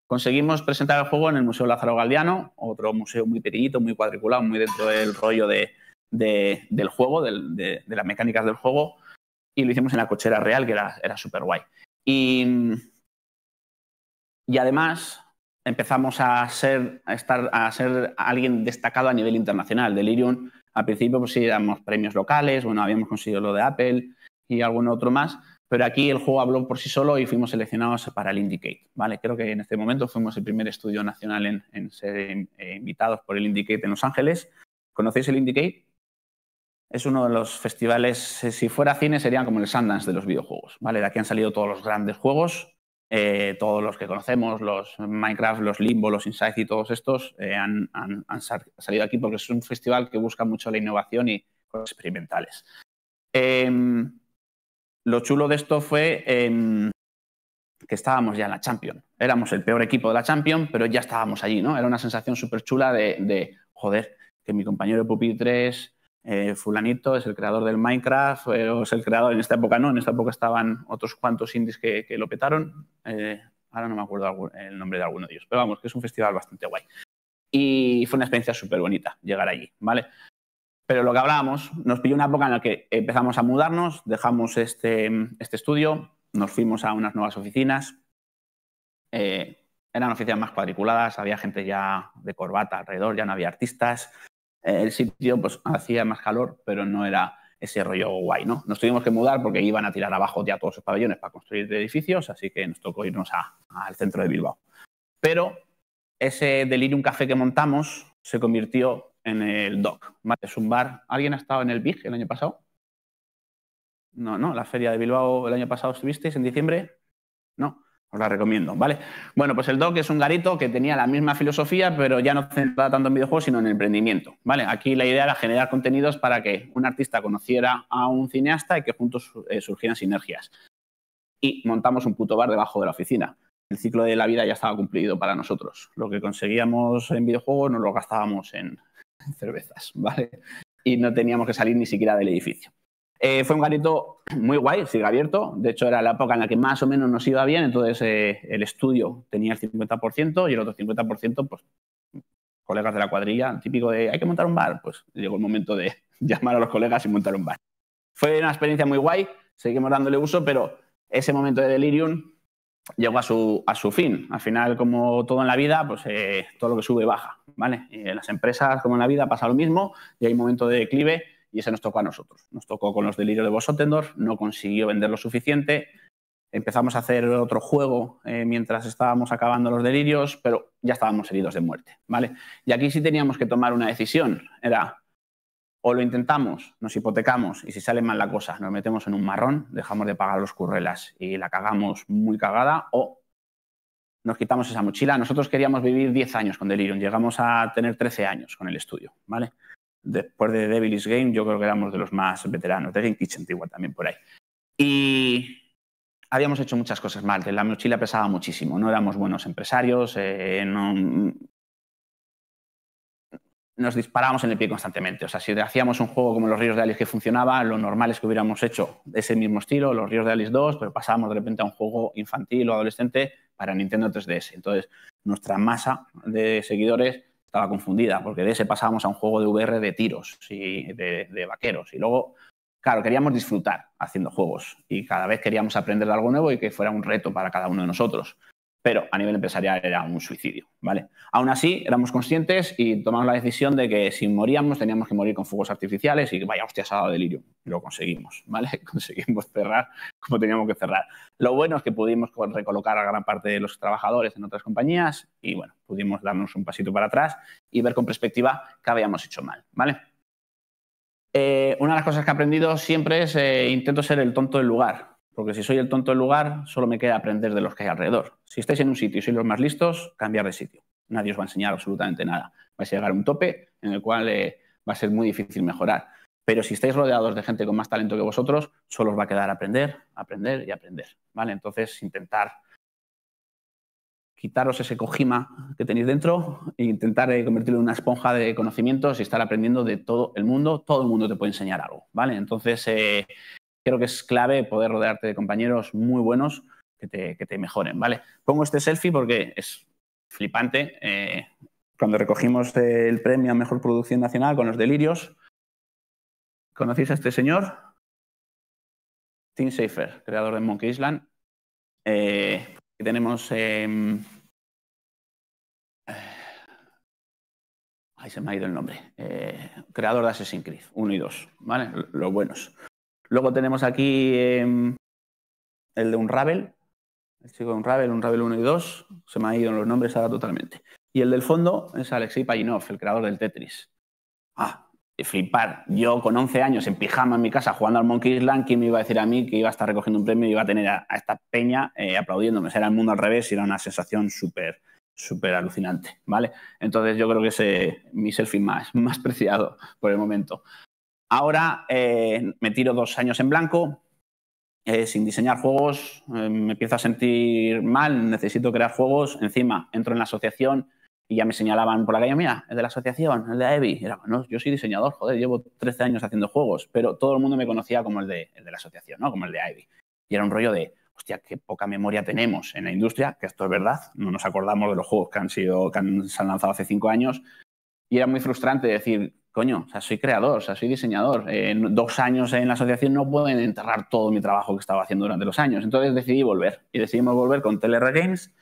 Conseguimos presentar el juego en el Museo Lázaro Galdiano, otro museo muy pequeñito, muy cuadriculado, muy dentro del rollo de, del juego, de, las mecánicas del juego, y lo hicimos en la cochera real, que era, súper guay. Y, además empezamos a ser, estar, a ser alguien destacado a nivel internacional. Delirium, al principio, pues sí, éramos premios locales, bueno, habíamos conseguido lo de Apple y algún otro más, pero aquí el juego habló por sí solo y fuimos seleccionados para el Indicate, ¿vale? Creo que en este momento fuimos el primer estudio nacional en, ser eh, invitados por el Indicate en Los Ángeles. ¿Conocéis el Indicate? es uno de los festivales, eh, si fuera cine, serían como el Sundance de los videojuegos, ¿vale? De aquí han salido todos los grandes juegos, eh, todos los que conocemos, los Minecraft, los Limbo, los Insights y todos estos eh, han, salido aquí porque es un festival que busca mucho la innovación y cosas experimentales. Em, lo chulo de esto fue que estábamos ya en la Champion. Éramos el peor equipo de la Champion, pero ya estábamos allí, ¿no? Era una sensación súper chula de, joder, que mi compañero de Pupi3... Eh, fulanito es el creador del Minecraft, eh, o es el creador, en esta época no, en esta época estaban otros cuantos indies que, que lo petaron, eh, ahora no me acuerdo el nombre de alguno de ellos, pero vamos, que es un festival bastante guay. Y fue una experiencia súper bonita llegar allí, ¿vale? Pero lo que hablábamos, nos pilló una época en la que empezamos a mudarnos, dejamos este, este estudio, nos fuimos a unas nuevas oficinas, eran oficinas más cuadriculadas, había gente ya de corbata alrededor, ya no había artistas, el sitio, pues hacía más calor, pero no era ese rollo guay, ¿no? Nos tuvimos que mudar porque iban a tirar abajo ya todos sus pabellones para construir edificios, así que nos tocó irnos al centro de Bilbao. Pero ese Delirium Café que montamos se convirtió en el dock. Es un bar. ¿Alguien ha estado en el BIG el año pasado? No, no, la feria de Bilbao el año pasado estuvisteis en diciembre. No. Os la recomiendo, ¿vale? Bueno, pues el Doc es un garito que tenía la misma filosofía, pero ya no centrada tanto en videojuegos, sino en emprendimiento, ¿vale? Aquí la idea era generar contenidos para que un artista conociera a un cineasta y que juntos eh, surgieran sinergias. Y montamos un puto bar debajo de la oficina. El ciclo de la vida ya estaba cumplido para nosotros. Lo que conseguíamos en videojuegos nos lo gastábamos en cervezas, ¿vale? Y no teníamos que salir ni siquiera del edificio. Eh, fue un garito muy guay, sigue abierto. De hecho, era la época en la que más o menos nos iba bien. Entonces, eh, el estudio tenía el 50% y el otro 50%, pues, colegas de la cuadrilla, típico de hay que montar un bar. Pues llegó el momento de llamar a los colegas y montar un bar. Fue una experiencia muy guay, seguimos dándole uso, pero ese momento de delirium llegó a su, fin. Al final, como todo en la vida, pues eh, todo lo que sube baja, ¿vale? en las empresas, como en la vida, pasa lo mismo y hay un momento de declive y ese nos tocó a nosotros. Nos tocó con los delirios de Bosotendor, no consiguió vender lo suficiente. Empezamos a hacer otro juego eh, mientras estábamos acabando los delirios, pero ya estábamos heridos de muerte, ¿vale? Y aquí sí teníamos que tomar una decisión. Era, o lo intentamos, nos hipotecamos y si sale mal la cosa, nos metemos en un marrón, dejamos de pagar los currelas y la cagamos muy cagada, o nos quitamos esa mochila. Nosotros queríamos vivir 10 años con Delirium, llegamos a tener 13 años con el estudio, ¿vale? después de Devilish Game, yo creo que éramos de los más veteranos, de Game Kitchen antigua también por ahí. Y habíamos hecho muchas cosas mal, la mochila pesaba muchísimo, no éramos buenos empresarios, eh, nos disparábamos en el pie constantemente. O sea, si hacíamos un juego como los Ríos de Alice que funcionaba, lo normal es que hubiéramos hecho ese mismo estilo, los Ríos de Alice 2, pero pasábamos de repente a un juego infantil o adolescente para Nintendo 3DS. Entonces, nuestra masa de seguidores estaba confundida, porque de ese pasábamos a un juego de VR de tiros y de, vaqueros. Y luego, claro, queríamos disfrutar haciendo juegos y cada vez queríamos aprender algo nuevo y que fuera un reto para cada uno de nosotros pero a nivel empresarial era un suicidio, ¿vale? Aún así, éramos conscientes y tomamos la decisión de que si moríamos teníamos que morir con fuegos artificiales y vaya hostia, ha delirio. Lo conseguimos, ¿vale? Conseguimos cerrar como teníamos que cerrar. Lo bueno es que pudimos recolocar a gran parte de los trabajadores en otras compañías y, bueno, pudimos darnos un pasito para atrás y ver con perspectiva qué habíamos hecho mal, ¿vale? Eh, una de las cosas que he aprendido siempre es eh, intento ser el tonto del lugar. Porque si soy el tonto del lugar, solo me queda aprender de los que hay alrededor. Si estáis en un sitio y sois los más listos, cambiar de sitio. Nadie os va a enseñar absolutamente nada. Vais a llegar a un tope en el cual eh, va a ser muy difícil mejorar. Pero si estáis rodeados de gente con más talento que vosotros, solo os va a quedar aprender, aprender y aprender. ¿vale? Entonces, intentar quitaros ese cojima que tenéis dentro e intentar eh, convertirlo en una esponja de conocimientos y estar aprendiendo de todo el mundo. Todo el mundo te puede enseñar algo, ¿vale? Entonces, eh, creo que es clave poder rodearte de compañeros muy buenos que te, mejoren, ¿vale? Pongo este selfie porque es flipante. Eh, cuando recogimos el premio a Mejor Producción Nacional con los delirios, ¿conocéis a este señor? Tim Safer, creador de Monkey Island. Eh, tenemos... Em, eh, Ahí se me ha ido el nombre, eh, creador de Assassin's Creed 1 y 2, ¿vale? Los buenos. Luego tenemos aquí em, el de un Ravel, el este chico de un Ravel, un Ravel 1 y 2, se me han ido los nombres ahora totalmente. Y el del fondo es Alexei Payinov, el creador del Tetris. Ah, flipar. Yo con 11 años en pijama en mi casa jugando al Monkey Island, ¿quién me iba a decir a mí que iba a estar recogiendo un premio y iba a tener a, esta peña eh, aplaudiéndome? Era el mundo al revés y era una sensación súper, súper alucinante, ¿vale? Entonces yo creo que es mi selfie más, más preciado por el momento. Ahora eh, me tiro dos años en blanco, eh, sin diseñar juegos, eh, me empiezo a sentir mal, necesito crear juegos. Encima entro en la asociación y ya me señalaban por la calle, mira, el de la asociación, el de Ivy. yo soy diseñador, joder, llevo 13 años haciendo juegos, pero todo el mundo me conocía como el de, la asociación, Como el de Ivy. Y era un rollo de, hostia, qué poca memoria tenemos en la industria, que esto es verdad, no nos acordamos de los juegos que han sido, que se han lanzado hace cinco años. Y era muy frustrante decir, coño, o sea, soy creador, o sea, soy diseñador. en dos años en la asociación no pueden enterrar todo mi trabajo que estaba haciendo durante los años. Entonces decidí volver. Y decidimos volver con TLR Games.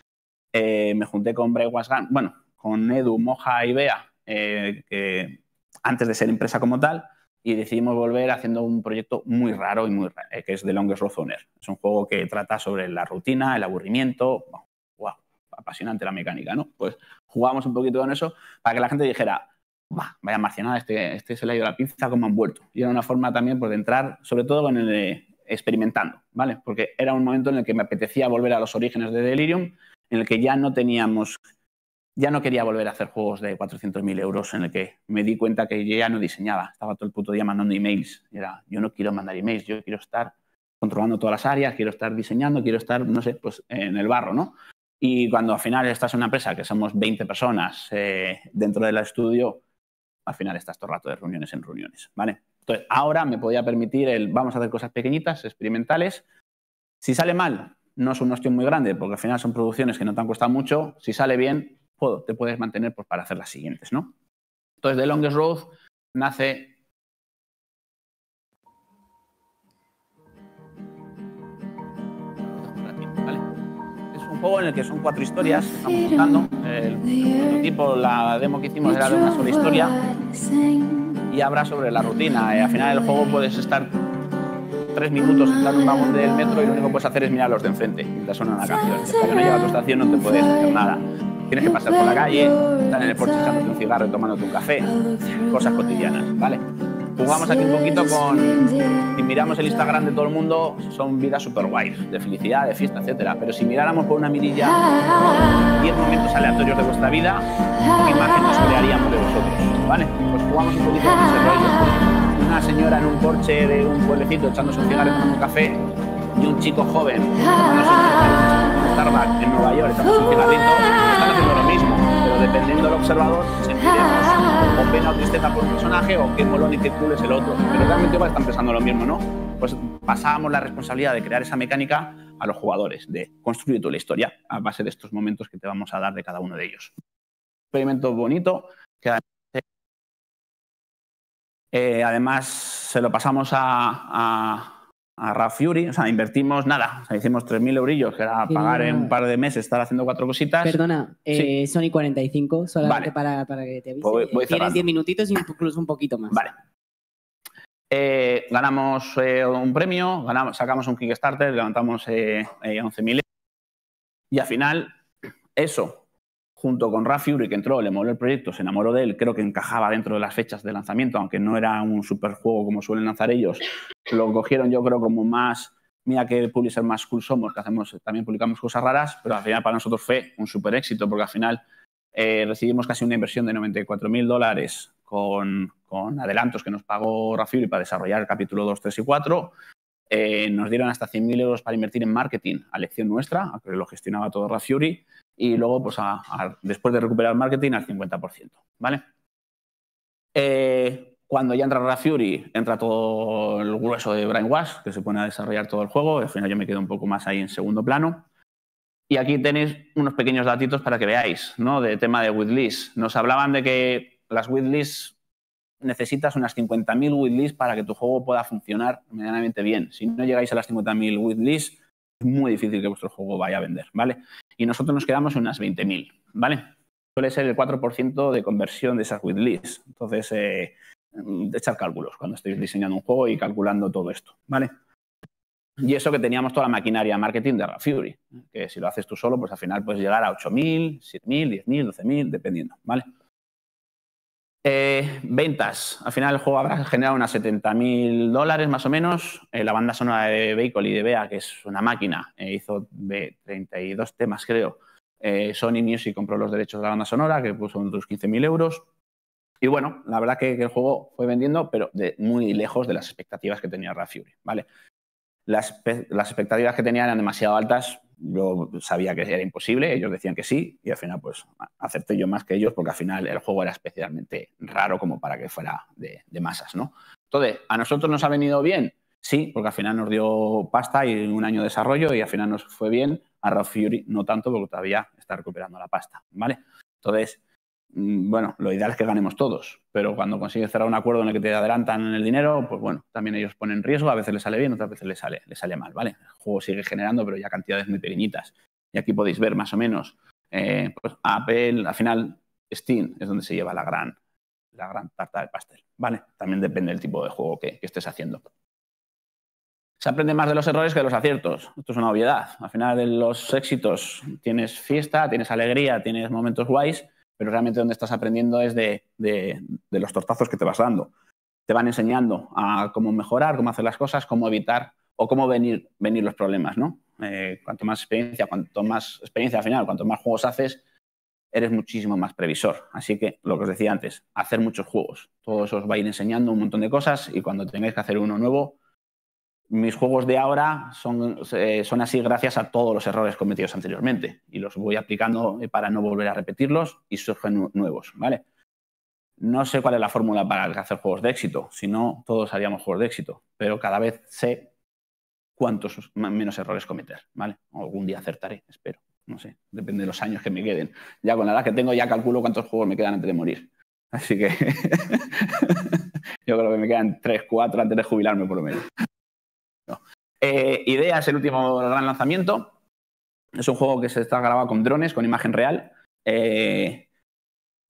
Eh, me junté con Bray bueno, con Edu, Moja y Bea, eh, que antes de ser empresa como tal, y decidimos volver haciendo un proyecto muy raro y muy raro, eh, que es The Longest Road Es un juego que trata sobre la rutina, el aburrimiento. Wow, wow apasionante la mecánica, ¿no? Pues jugamos un poquito con eso para que la gente dijera, bah, vaya marcianada, este, este se le ha ido la pinza como han vuelto. Y era una forma también pues, de entrar, sobre todo en el experimentando, ¿vale? Porque era un momento en el que me apetecía volver a los orígenes de Delirium, en el que ya no teníamos, ya no quería volver a hacer juegos de 400.000 euros, en el que me di cuenta que yo ya no diseñaba, estaba todo el puto día mandando emails. Era, yo no quiero mandar emails, yo quiero estar controlando todas las áreas, quiero estar diseñando, quiero estar, no sé, pues en el barro, ¿no? Y cuando al final estás en una empresa que somos 20 personas eh, dentro del estudio, al final estás todo el rato de reuniones en reuniones, ¿vale? Entonces, ahora me podía permitir el vamos a hacer cosas pequeñitas, experimentales. Si sale mal, no es una cuestión muy grande, porque al final son producciones que no te han costado mucho. Si sale bien, puedo, te puedes mantener pues, para hacer las siguientes, ¿no? Entonces, The Longest Road nace juego en el que son cuatro historias estamos contando, El tipo, la demo que hicimos era de una sola historia y habla sobre la rutina. Eh. al final del juego puedes estar tres minutos en un vagón del metro y lo único que puedes hacer es mirar a los de enfrente y te suena una canción. si no llega a tu estación no te puedes hacer nada. Tienes que pasar por la calle, estar en el porche echándote un cigarro y tomándote un café, cosas cotidianas, ¿vale? jugamos aquí un poquito con. Si miramos el Instagram de todo el mundo, son vidas super guays, de felicidad, de fiesta, etcétera. Pero si miráramos por una mirilla 10 momentos aleatorios de vuestra vida, ¿qué imagen nos crearíamos de vosotros? ¿Vale? Pues jugamos un poquito con ese rollo. Una señora en un porche de un pueblecito echándose un cigarro con un café y un chico joven, en Starbucks en Nueva York, echándose un cigarrito dependiendo del observador, sentiremos o pena o tristeza por un personaje o qué molón y qué es el otro. Pero realmente a estar pensando lo mismo, ¿no? Pues pasamos la responsabilidad de crear esa mecánica a los jugadores, de construir tu la historia a base de estos momentos que te vamos a dar de cada uno de ellos. Un experimento bonito que eh, además se lo pasamos a a Raf Fury, o sea, invertimos nada, hicimos 3.000 eurillos, que era pagar en un par de meses, estar haciendo cuatro cositas. Perdona, eh, Sony 45, solamente para, que te avise. Tienes 10 minutitos y incluso un poquito más. Vale. Eh, ganamos eh, un premio, ganamos, sacamos un Kickstarter, levantamos 11.000 eh, y al final, eso, junto con Raf que entró, le moló el proyecto, se enamoró de él, creo que encajaba dentro de las fechas de lanzamiento, aunque no era un super juego como suelen lanzar ellos. Lo cogieron, yo creo, como más. Mira que publisher más cool somos, que hacemos, también publicamos cosas raras, pero al final para nosotros fue un super éxito, porque al final eh, recibimos casi una inversión de 94 mil dólares con, adelantos que nos pagó Rafiuri para desarrollar el capítulo 2, 3 y 4. Eh, nos dieron hasta 100.000 euros para invertir en marketing a lección nuestra, que lo gestionaba todo Rafiuri y luego, pues después de recuperar marketing, al 50%. ¿Vale? Eh, cuando ya entra y entra todo el grueso de Brainwash, que se pone a desarrollar todo el juego. al final yo me quedo un poco más ahí en segundo plano. Y aquí tenéis unos pequeños datitos para que veáis, ¿no? De tema de list. Nos hablaban de que las lists necesitas unas 50.000 list para que tu juego pueda funcionar medianamente bien. Si no llegáis a las 50.000 lists, es muy difícil que vuestro juego vaya a vender, ¿vale? y nosotros nos quedamos en unas 20.000, ¿vale? Suele ser el 4% de conversión de esas with leads. Entonces, de eh, echar cálculos cuando estéis diseñando un juego y calculando todo esto, ¿vale? Y eso que teníamos toda la maquinaria marketing de Rafury, que si lo haces tú solo, pues al final puedes llegar a 8.000, 7.000, 10.000, 12.000, dependiendo, ¿vale? Eh, ventas. Al final el juego habrá generado unas 70.000 dólares más o menos. Eh, la banda sonora de Vehicle y de Bea, que es una máquina, eh, hizo de 32 temas, creo. Sony Music compró los derechos de la banda sonora, que puso unos 15.000 euros. Y bueno, la verdad que, el juego fue vendiendo, pero de, muy lejos de las expectativas que tenía Rafiuri. ¿vale? Las, las expectativas que tenía eran demasiado altas yo sabía que era imposible, ellos decían que sí, y al final, pues, acepté yo más que ellos, porque al final el juego era especialmente raro como para que fuera de, de masas, ¿no? Entonces, ¿a nosotros nos ha venido bien? Sí, porque al final nos dio pasta y un año de desarrollo y al final nos fue bien. A Raw Fury no tanto porque todavía está recuperando la pasta, ¿vale? Entonces, Mm, bueno, lo ideal es que ganemos todos, pero cuando consigues cerrar un acuerdo en el que te adelantan el dinero, pues bueno, también ellos ponen riesgo, a veces les sale bien, otras veces les sale, sale mal, ¿vale? El juego sigue generando, pero ya cantidades muy pequeñitas. Y aquí podéis ver más o menos, eh, pues Apple, al final Steam es donde se lleva la gran, la gran tarta del pastel, ¿vale? También depende del tipo de juego que, que estés haciendo. Se aprende más de los errores que de los aciertos. Esto es una obviedad. Al final de los éxitos tienes fiesta, tienes alegría, tienes momentos guays, pero realmente donde estás aprendiendo es de, los tortazos que te vas dando. Te van enseñando a cómo mejorar, cómo hacer las cosas, cómo evitar o cómo venir, venir los problemas, ¿no? Eh, cuanto más experiencia, cuanto más experiencia al final, cuanto más juegos haces, eres muchísimo más previsor. Así que lo que os decía antes, hacer muchos juegos. Todo eso os va a ir enseñando un montón de cosas y cuando tengáis que hacer uno nuevo, mis juegos de ahora eh, son, así gracias a todos los errores cometidos anteriormente y los voy aplicando eh, para no volver a repetirlos y surgen nuevos, ¿vale? No sé cuál es la fórmula para hacer juegos de éxito, si no, todos haríamos juegos de éxito, pero cada vez sé cuántos menos errores cometer, ¿vale? Algún día acertaré, espero, no sé, depende de los años que me queden. Ya con la edad que tengo ya calculo cuántos juegos me quedan antes de morir, así que yo creo que me quedan tres, cuatro antes de jubilarme por lo menos. Eh, ideas, el último gran lanzamiento. Es un juego que se está grabado con drones, con imagen real. Eh,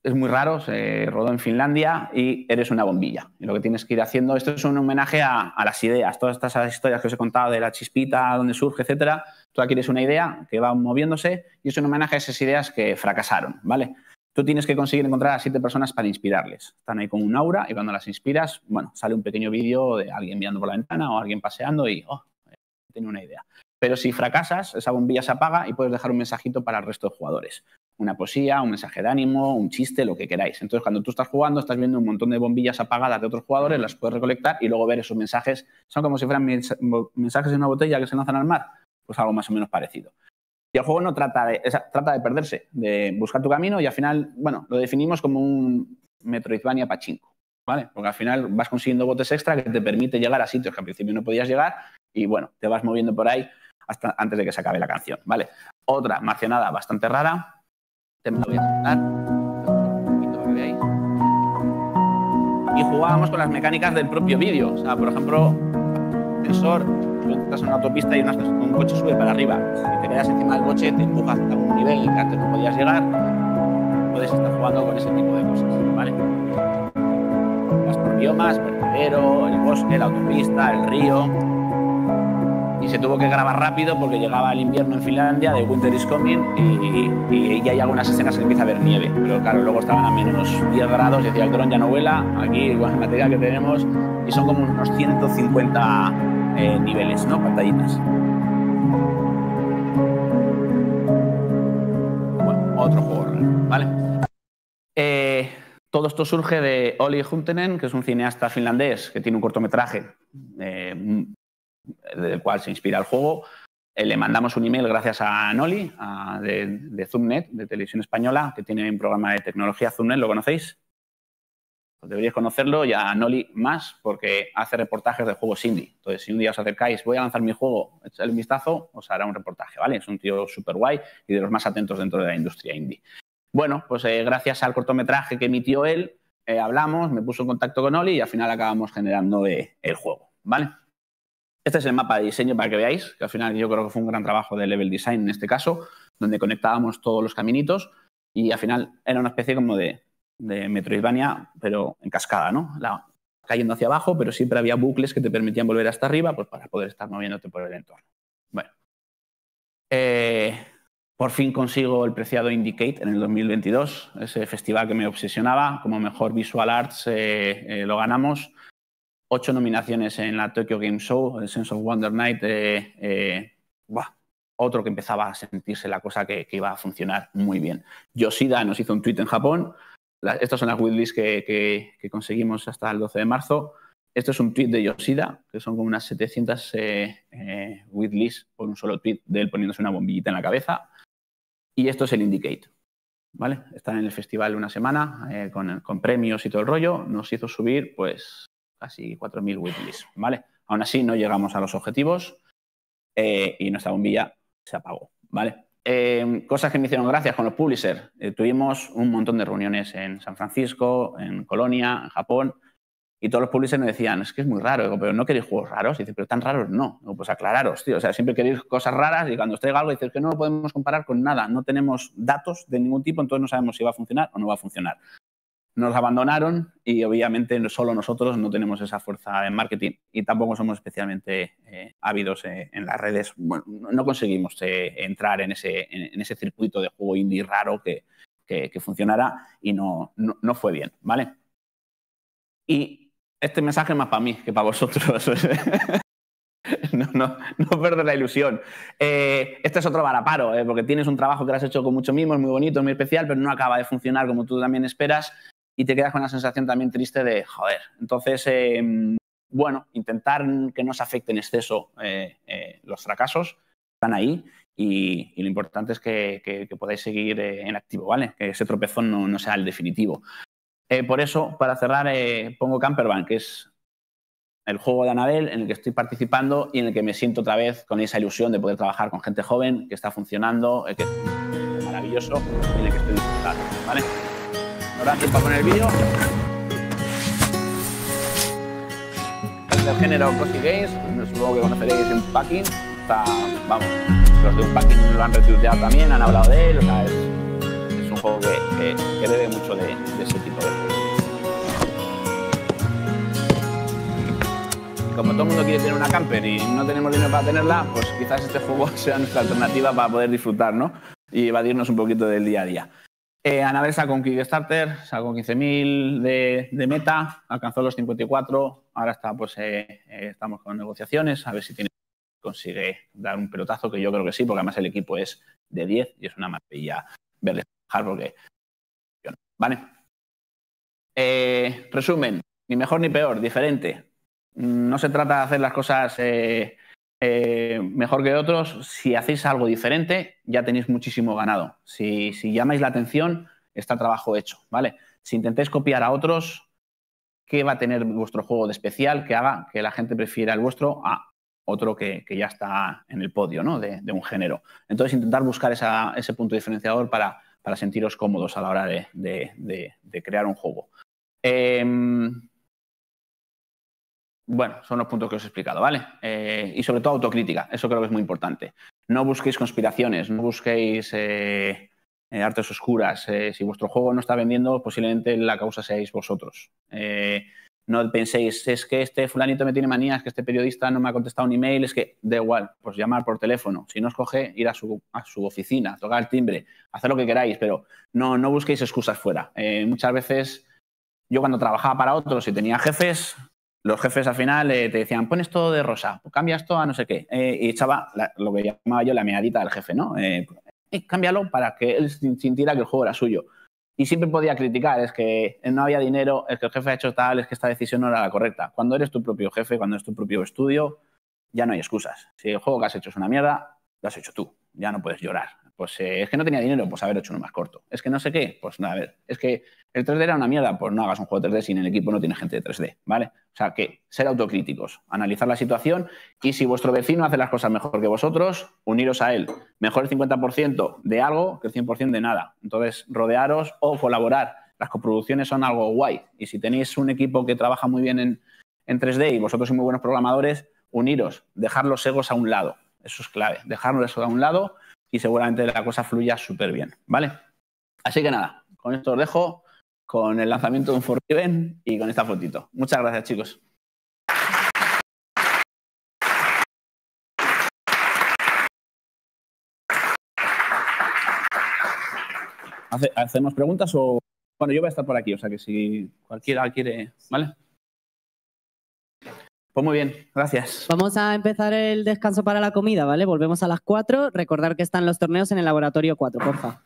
es muy raro, se rodó en Finlandia y eres una bombilla. Y lo que tienes que ir haciendo, esto es un homenaje a, las ideas, todas estas historias que os he contado de la chispita, dónde surge, etcétera. Tú adquieres una idea que va moviéndose y es un homenaje a esas ideas que fracasaron, ¿vale? Tú tienes que conseguir encontrar a siete personas para inspirarles. Están ahí con un aura y cuando las inspiras, bueno, sale un pequeño vídeo de alguien mirando por la ventana o alguien paseando y, oh, tenía una idea. Pero si fracasas, esa bombilla se apaga y puedes dejar un mensajito para el resto de jugadores. Una poesía, un mensaje de ánimo, un chiste, lo que queráis. Entonces, cuando tú estás jugando, estás viendo un montón de bombillas apagadas de otros jugadores, las puedes recolectar y luego ver esos mensajes. Son como si fueran mensajes de una botella que se lanzan al mar. Pues algo más o menos parecido. Y el juego no trata de, trata de perderse, de buscar tu camino y al final, bueno, lo definimos como un Metroidvania pachinko, ¿vale? Porque al final vas consiguiendo botes extra que te permite llegar a sitios que al principio no podías llegar y bueno, te vas moviendo por ahí hasta antes de que se acabe la canción, ¿vale? Otra marcionada bastante rara, te voy a Y jugábamos con las mecánicas del propio vídeo, o sea, por ejemplo, sensor, tú estás en una autopista y un, coche sube para arriba, y te quedas encima del coche, te empuja hasta un nivel que antes no podías llegar, puedes estar jugando con ese tipo de cosas, ¿vale? Las por biomas, el bosque, la autopista, el río, se tuvo que grabar rápido porque llegaba el invierno en Finlandia, de Winter is Coming, y, y, hay algunas escenas que empieza a haber nieve. Pero claro, luego estaban a menos 10 grados, y decía el dron ya no vuela, aquí con el material que tenemos, y son como unos 150 eh, niveles, ¿no? Pantallitas. Bueno, otro juego, ¿vale? Eh, todo esto surge de Oli Huntenen, que es un cineasta finlandés que tiene un cortometraje eh, del cual se inspira el juego. Eh, le mandamos un email gracias a Noli de, de Zoomnet, de Televisión Española, que tiene un programa de tecnología Zoomnet, ¿lo conocéis? deberíais conocerlo y a Noli más porque hace reportajes de juegos indie. Entonces, si un día os acercáis, voy a lanzar mi juego, echadle un vistazo, os hará un reportaje, ¿vale? Es un tío súper guay y de los más atentos dentro de la industria indie. Bueno, pues eh, gracias al cortometraje que emitió él, eh, hablamos, me puso en contacto con Noli y al final acabamos generando el juego, ¿vale? Este es el mapa de diseño para que veáis, que al final yo creo que fue un gran trabajo de level design en este caso, donde conectábamos todos los caminitos y al final era una especie como de, de Metroidvania, pero en cascada, ¿no? cayendo hacia abajo, pero siempre había bucles que te permitían volver hasta arriba pues para poder estar moviéndote por el entorno. Bueno. Eh, por fin consigo el preciado Indicate en el 2022, ese festival que me obsesionaba. Como mejor visual arts eh, eh, lo ganamos ocho nominaciones en la Tokyo Game Show, el Sense of Wonder Night, eh, eh, otro que empezaba a sentirse la cosa que, iba a funcionar muy bien. Yoshida nos hizo un tweet en Japón, estas son las whitelists que, que, conseguimos hasta el 12 de marzo. Esto es un tweet de Yoshida, que son como unas 700 eh, eh por un solo tweet de él poniéndose una bombillita en la cabeza. Y esto es el Indicate. ¿Vale? están en el festival una semana con, premios y todo el rollo. Nos hizo subir, pues, y 4.000 whitlists, ¿vale? Aún así no llegamos a los objetivos eh, y nuestra bombilla se apagó, ¿vale? Em, cosas que me hicieron gracias con los publishers. Eh, tuvimos un montón de reuniones en San Francisco, en Colonia, en Japón, y todos los publishers me decían, es que es muy raro, digo, pero no queréis juegos raros, y dice, pero tan raros no. pues aclararos, tío, o sea, siempre queréis cosas raras y cuando os traiga algo dices que no lo podemos comparar con nada, no tenemos datos de ningún tipo, entonces no sabemos si va a funcionar o no va a funcionar nos abandonaron y obviamente solo nosotros no tenemos esa fuerza en marketing y tampoco somos especialmente eh, ávidos eh, en las redes. Bueno, no conseguimos eh, entrar en ese, en, ese circuito de juego indie raro que, que, funcionara y no, fue bien, ¿vale? Y este mensaje es más para mí que para vosotros. no, no, no perder la ilusión. este es otro varaparo, porque tienes un trabajo que lo has hecho con mucho mimo, es muy bonito, es muy especial, pero no acaba de funcionar como tú también esperas y te quedas con una sensación también triste de, joder, entonces, em, bueno, intentar que no se afecte en exceso eh, eh, los fracasos, están ahí y, lo importante es que, que, podáis seguir eh, en activo, ¿vale? Que ese tropezón no, no sea el definitivo. por eso, para cerrar, pongo Campervan, que es el juego de Anabel en el que estoy participando y en el que me siento otra vez con esa ilusión de poder trabajar con gente joven que está funcionando, que es maravilloso, en el que estoy disfrutando, ¿vale? Ahora sí para poner el vídeo. el género Cozy Games, pues, juego que conoceréis en Packing. vamos, los de un Packing lo han retuiteado también, han hablado de él. es, un juego que, que, debe mucho de, ese tipo de juegos. Como todo el mundo quiere tener una camper y no tenemos dinero para tenerla, pues quizás este juego sea nuestra alternativa para poder disfrutar, Y evadirnos un poquito del día a día. Eh, Anabel sacó un Kickstarter, sacó 15.000 de, meta, alcanzó los 54, ahora está, pues, eh, eh, estamos con negociaciones, a ver si tiene, consigue dar un pelotazo, que yo creo que sí, porque además el equipo es de 10 y es una maravilla verles trabajar porque... Vale. Eh, resumen, ni mejor ni peor, diferente. Mm, no se trata de hacer las cosas eh, mejor que otros, si hacéis algo diferente, ya tenéis muchísimo ganado. Si, llamáis la atención, está trabajo hecho, ¿vale? Si intentáis copiar a otros, ¿qué va a tener vuestro juego de especial que haga que la gente prefiera el vuestro a otro que, ya está en el podio, ¿no? De, un género. Entonces, intentar buscar ese punto diferenciador para, sentiros cómodos a la hora de, crear un juego. Em, bueno, son los puntos que os he explicado, ¿vale? Eh, y sobre todo autocrítica, eso creo que es muy importante. No busquéis conspiraciones, no busquéis eh, eh, artes oscuras. si vuestro juego no está vendiendo, posiblemente la causa seáis vosotros. no penséis, es que este fulanito me tiene manías, que este periodista no me ha contestado un email, es que da igual, pues llamar por teléfono. Si no os coge, ir a su, a su oficina, tocar el timbre, hacer lo que queráis, pero no, no busquéis excusas fuera. muchas veces yo cuando trabajaba para otros y tenía jefes, los jefes al final eh, te decían, pones todo de rosa, cambias todo a no sé qué. Eh, y echaba lo que llamaba yo la miradita del jefe, ¿no? Eh, cámbialo para que él sintiera que el juego era suyo. Y siempre podía criticar, es que no había dinero, es que el jefe ha hecho tal, es que esta decisión no era la correcta. Cuando eres tu propio jefe, cuando es tu propio estudio, ya no hay excusas. Si el juego que has hecho es una mierda, lo has hecho tú, ya no puedes llorar. Pues eh, es que no tenía dinero, pues haber hecho uno más corto. Es que no sé qué, pues nada, a ver. Es que el 3D era una mierda, pues no hagas un juego 3D si en el equipo no tiene gente de 3D, ¿vale? O sea, que ser autocríticos, analizar la situación y si vuestro vecino hace las cosas mejor que vosotros, uniros a él. Mejor el 50% de algo que el 100% de nada. Entonces, rodearos o colaborar. Las coproducciones son algo guay. Y si tenéis un equipo que trabaja muy bien en, 3D y vosotros sois muy buenos programadores, uniros, dejar los egos a un lado. Eso es clave, dejarlo eso a un lado y seguramente la cosa fluya súper bien, ¿vale? Así que nada, con esto os dejo, con el lanzamiento de un Forgiven y con esta fotito. Muchas gracias, chicos. ¿Hacemos preguntas o...? Bueno, yo voy a estar por aquí, o sea que si cualquiera quiere, ¿vale? Pues muy bien, gracias. Vamos a empezar el descanso para la comida, ¿vale? Volvemos a las 4. Recordar que están los torneos en el laboratorio 4, porfa.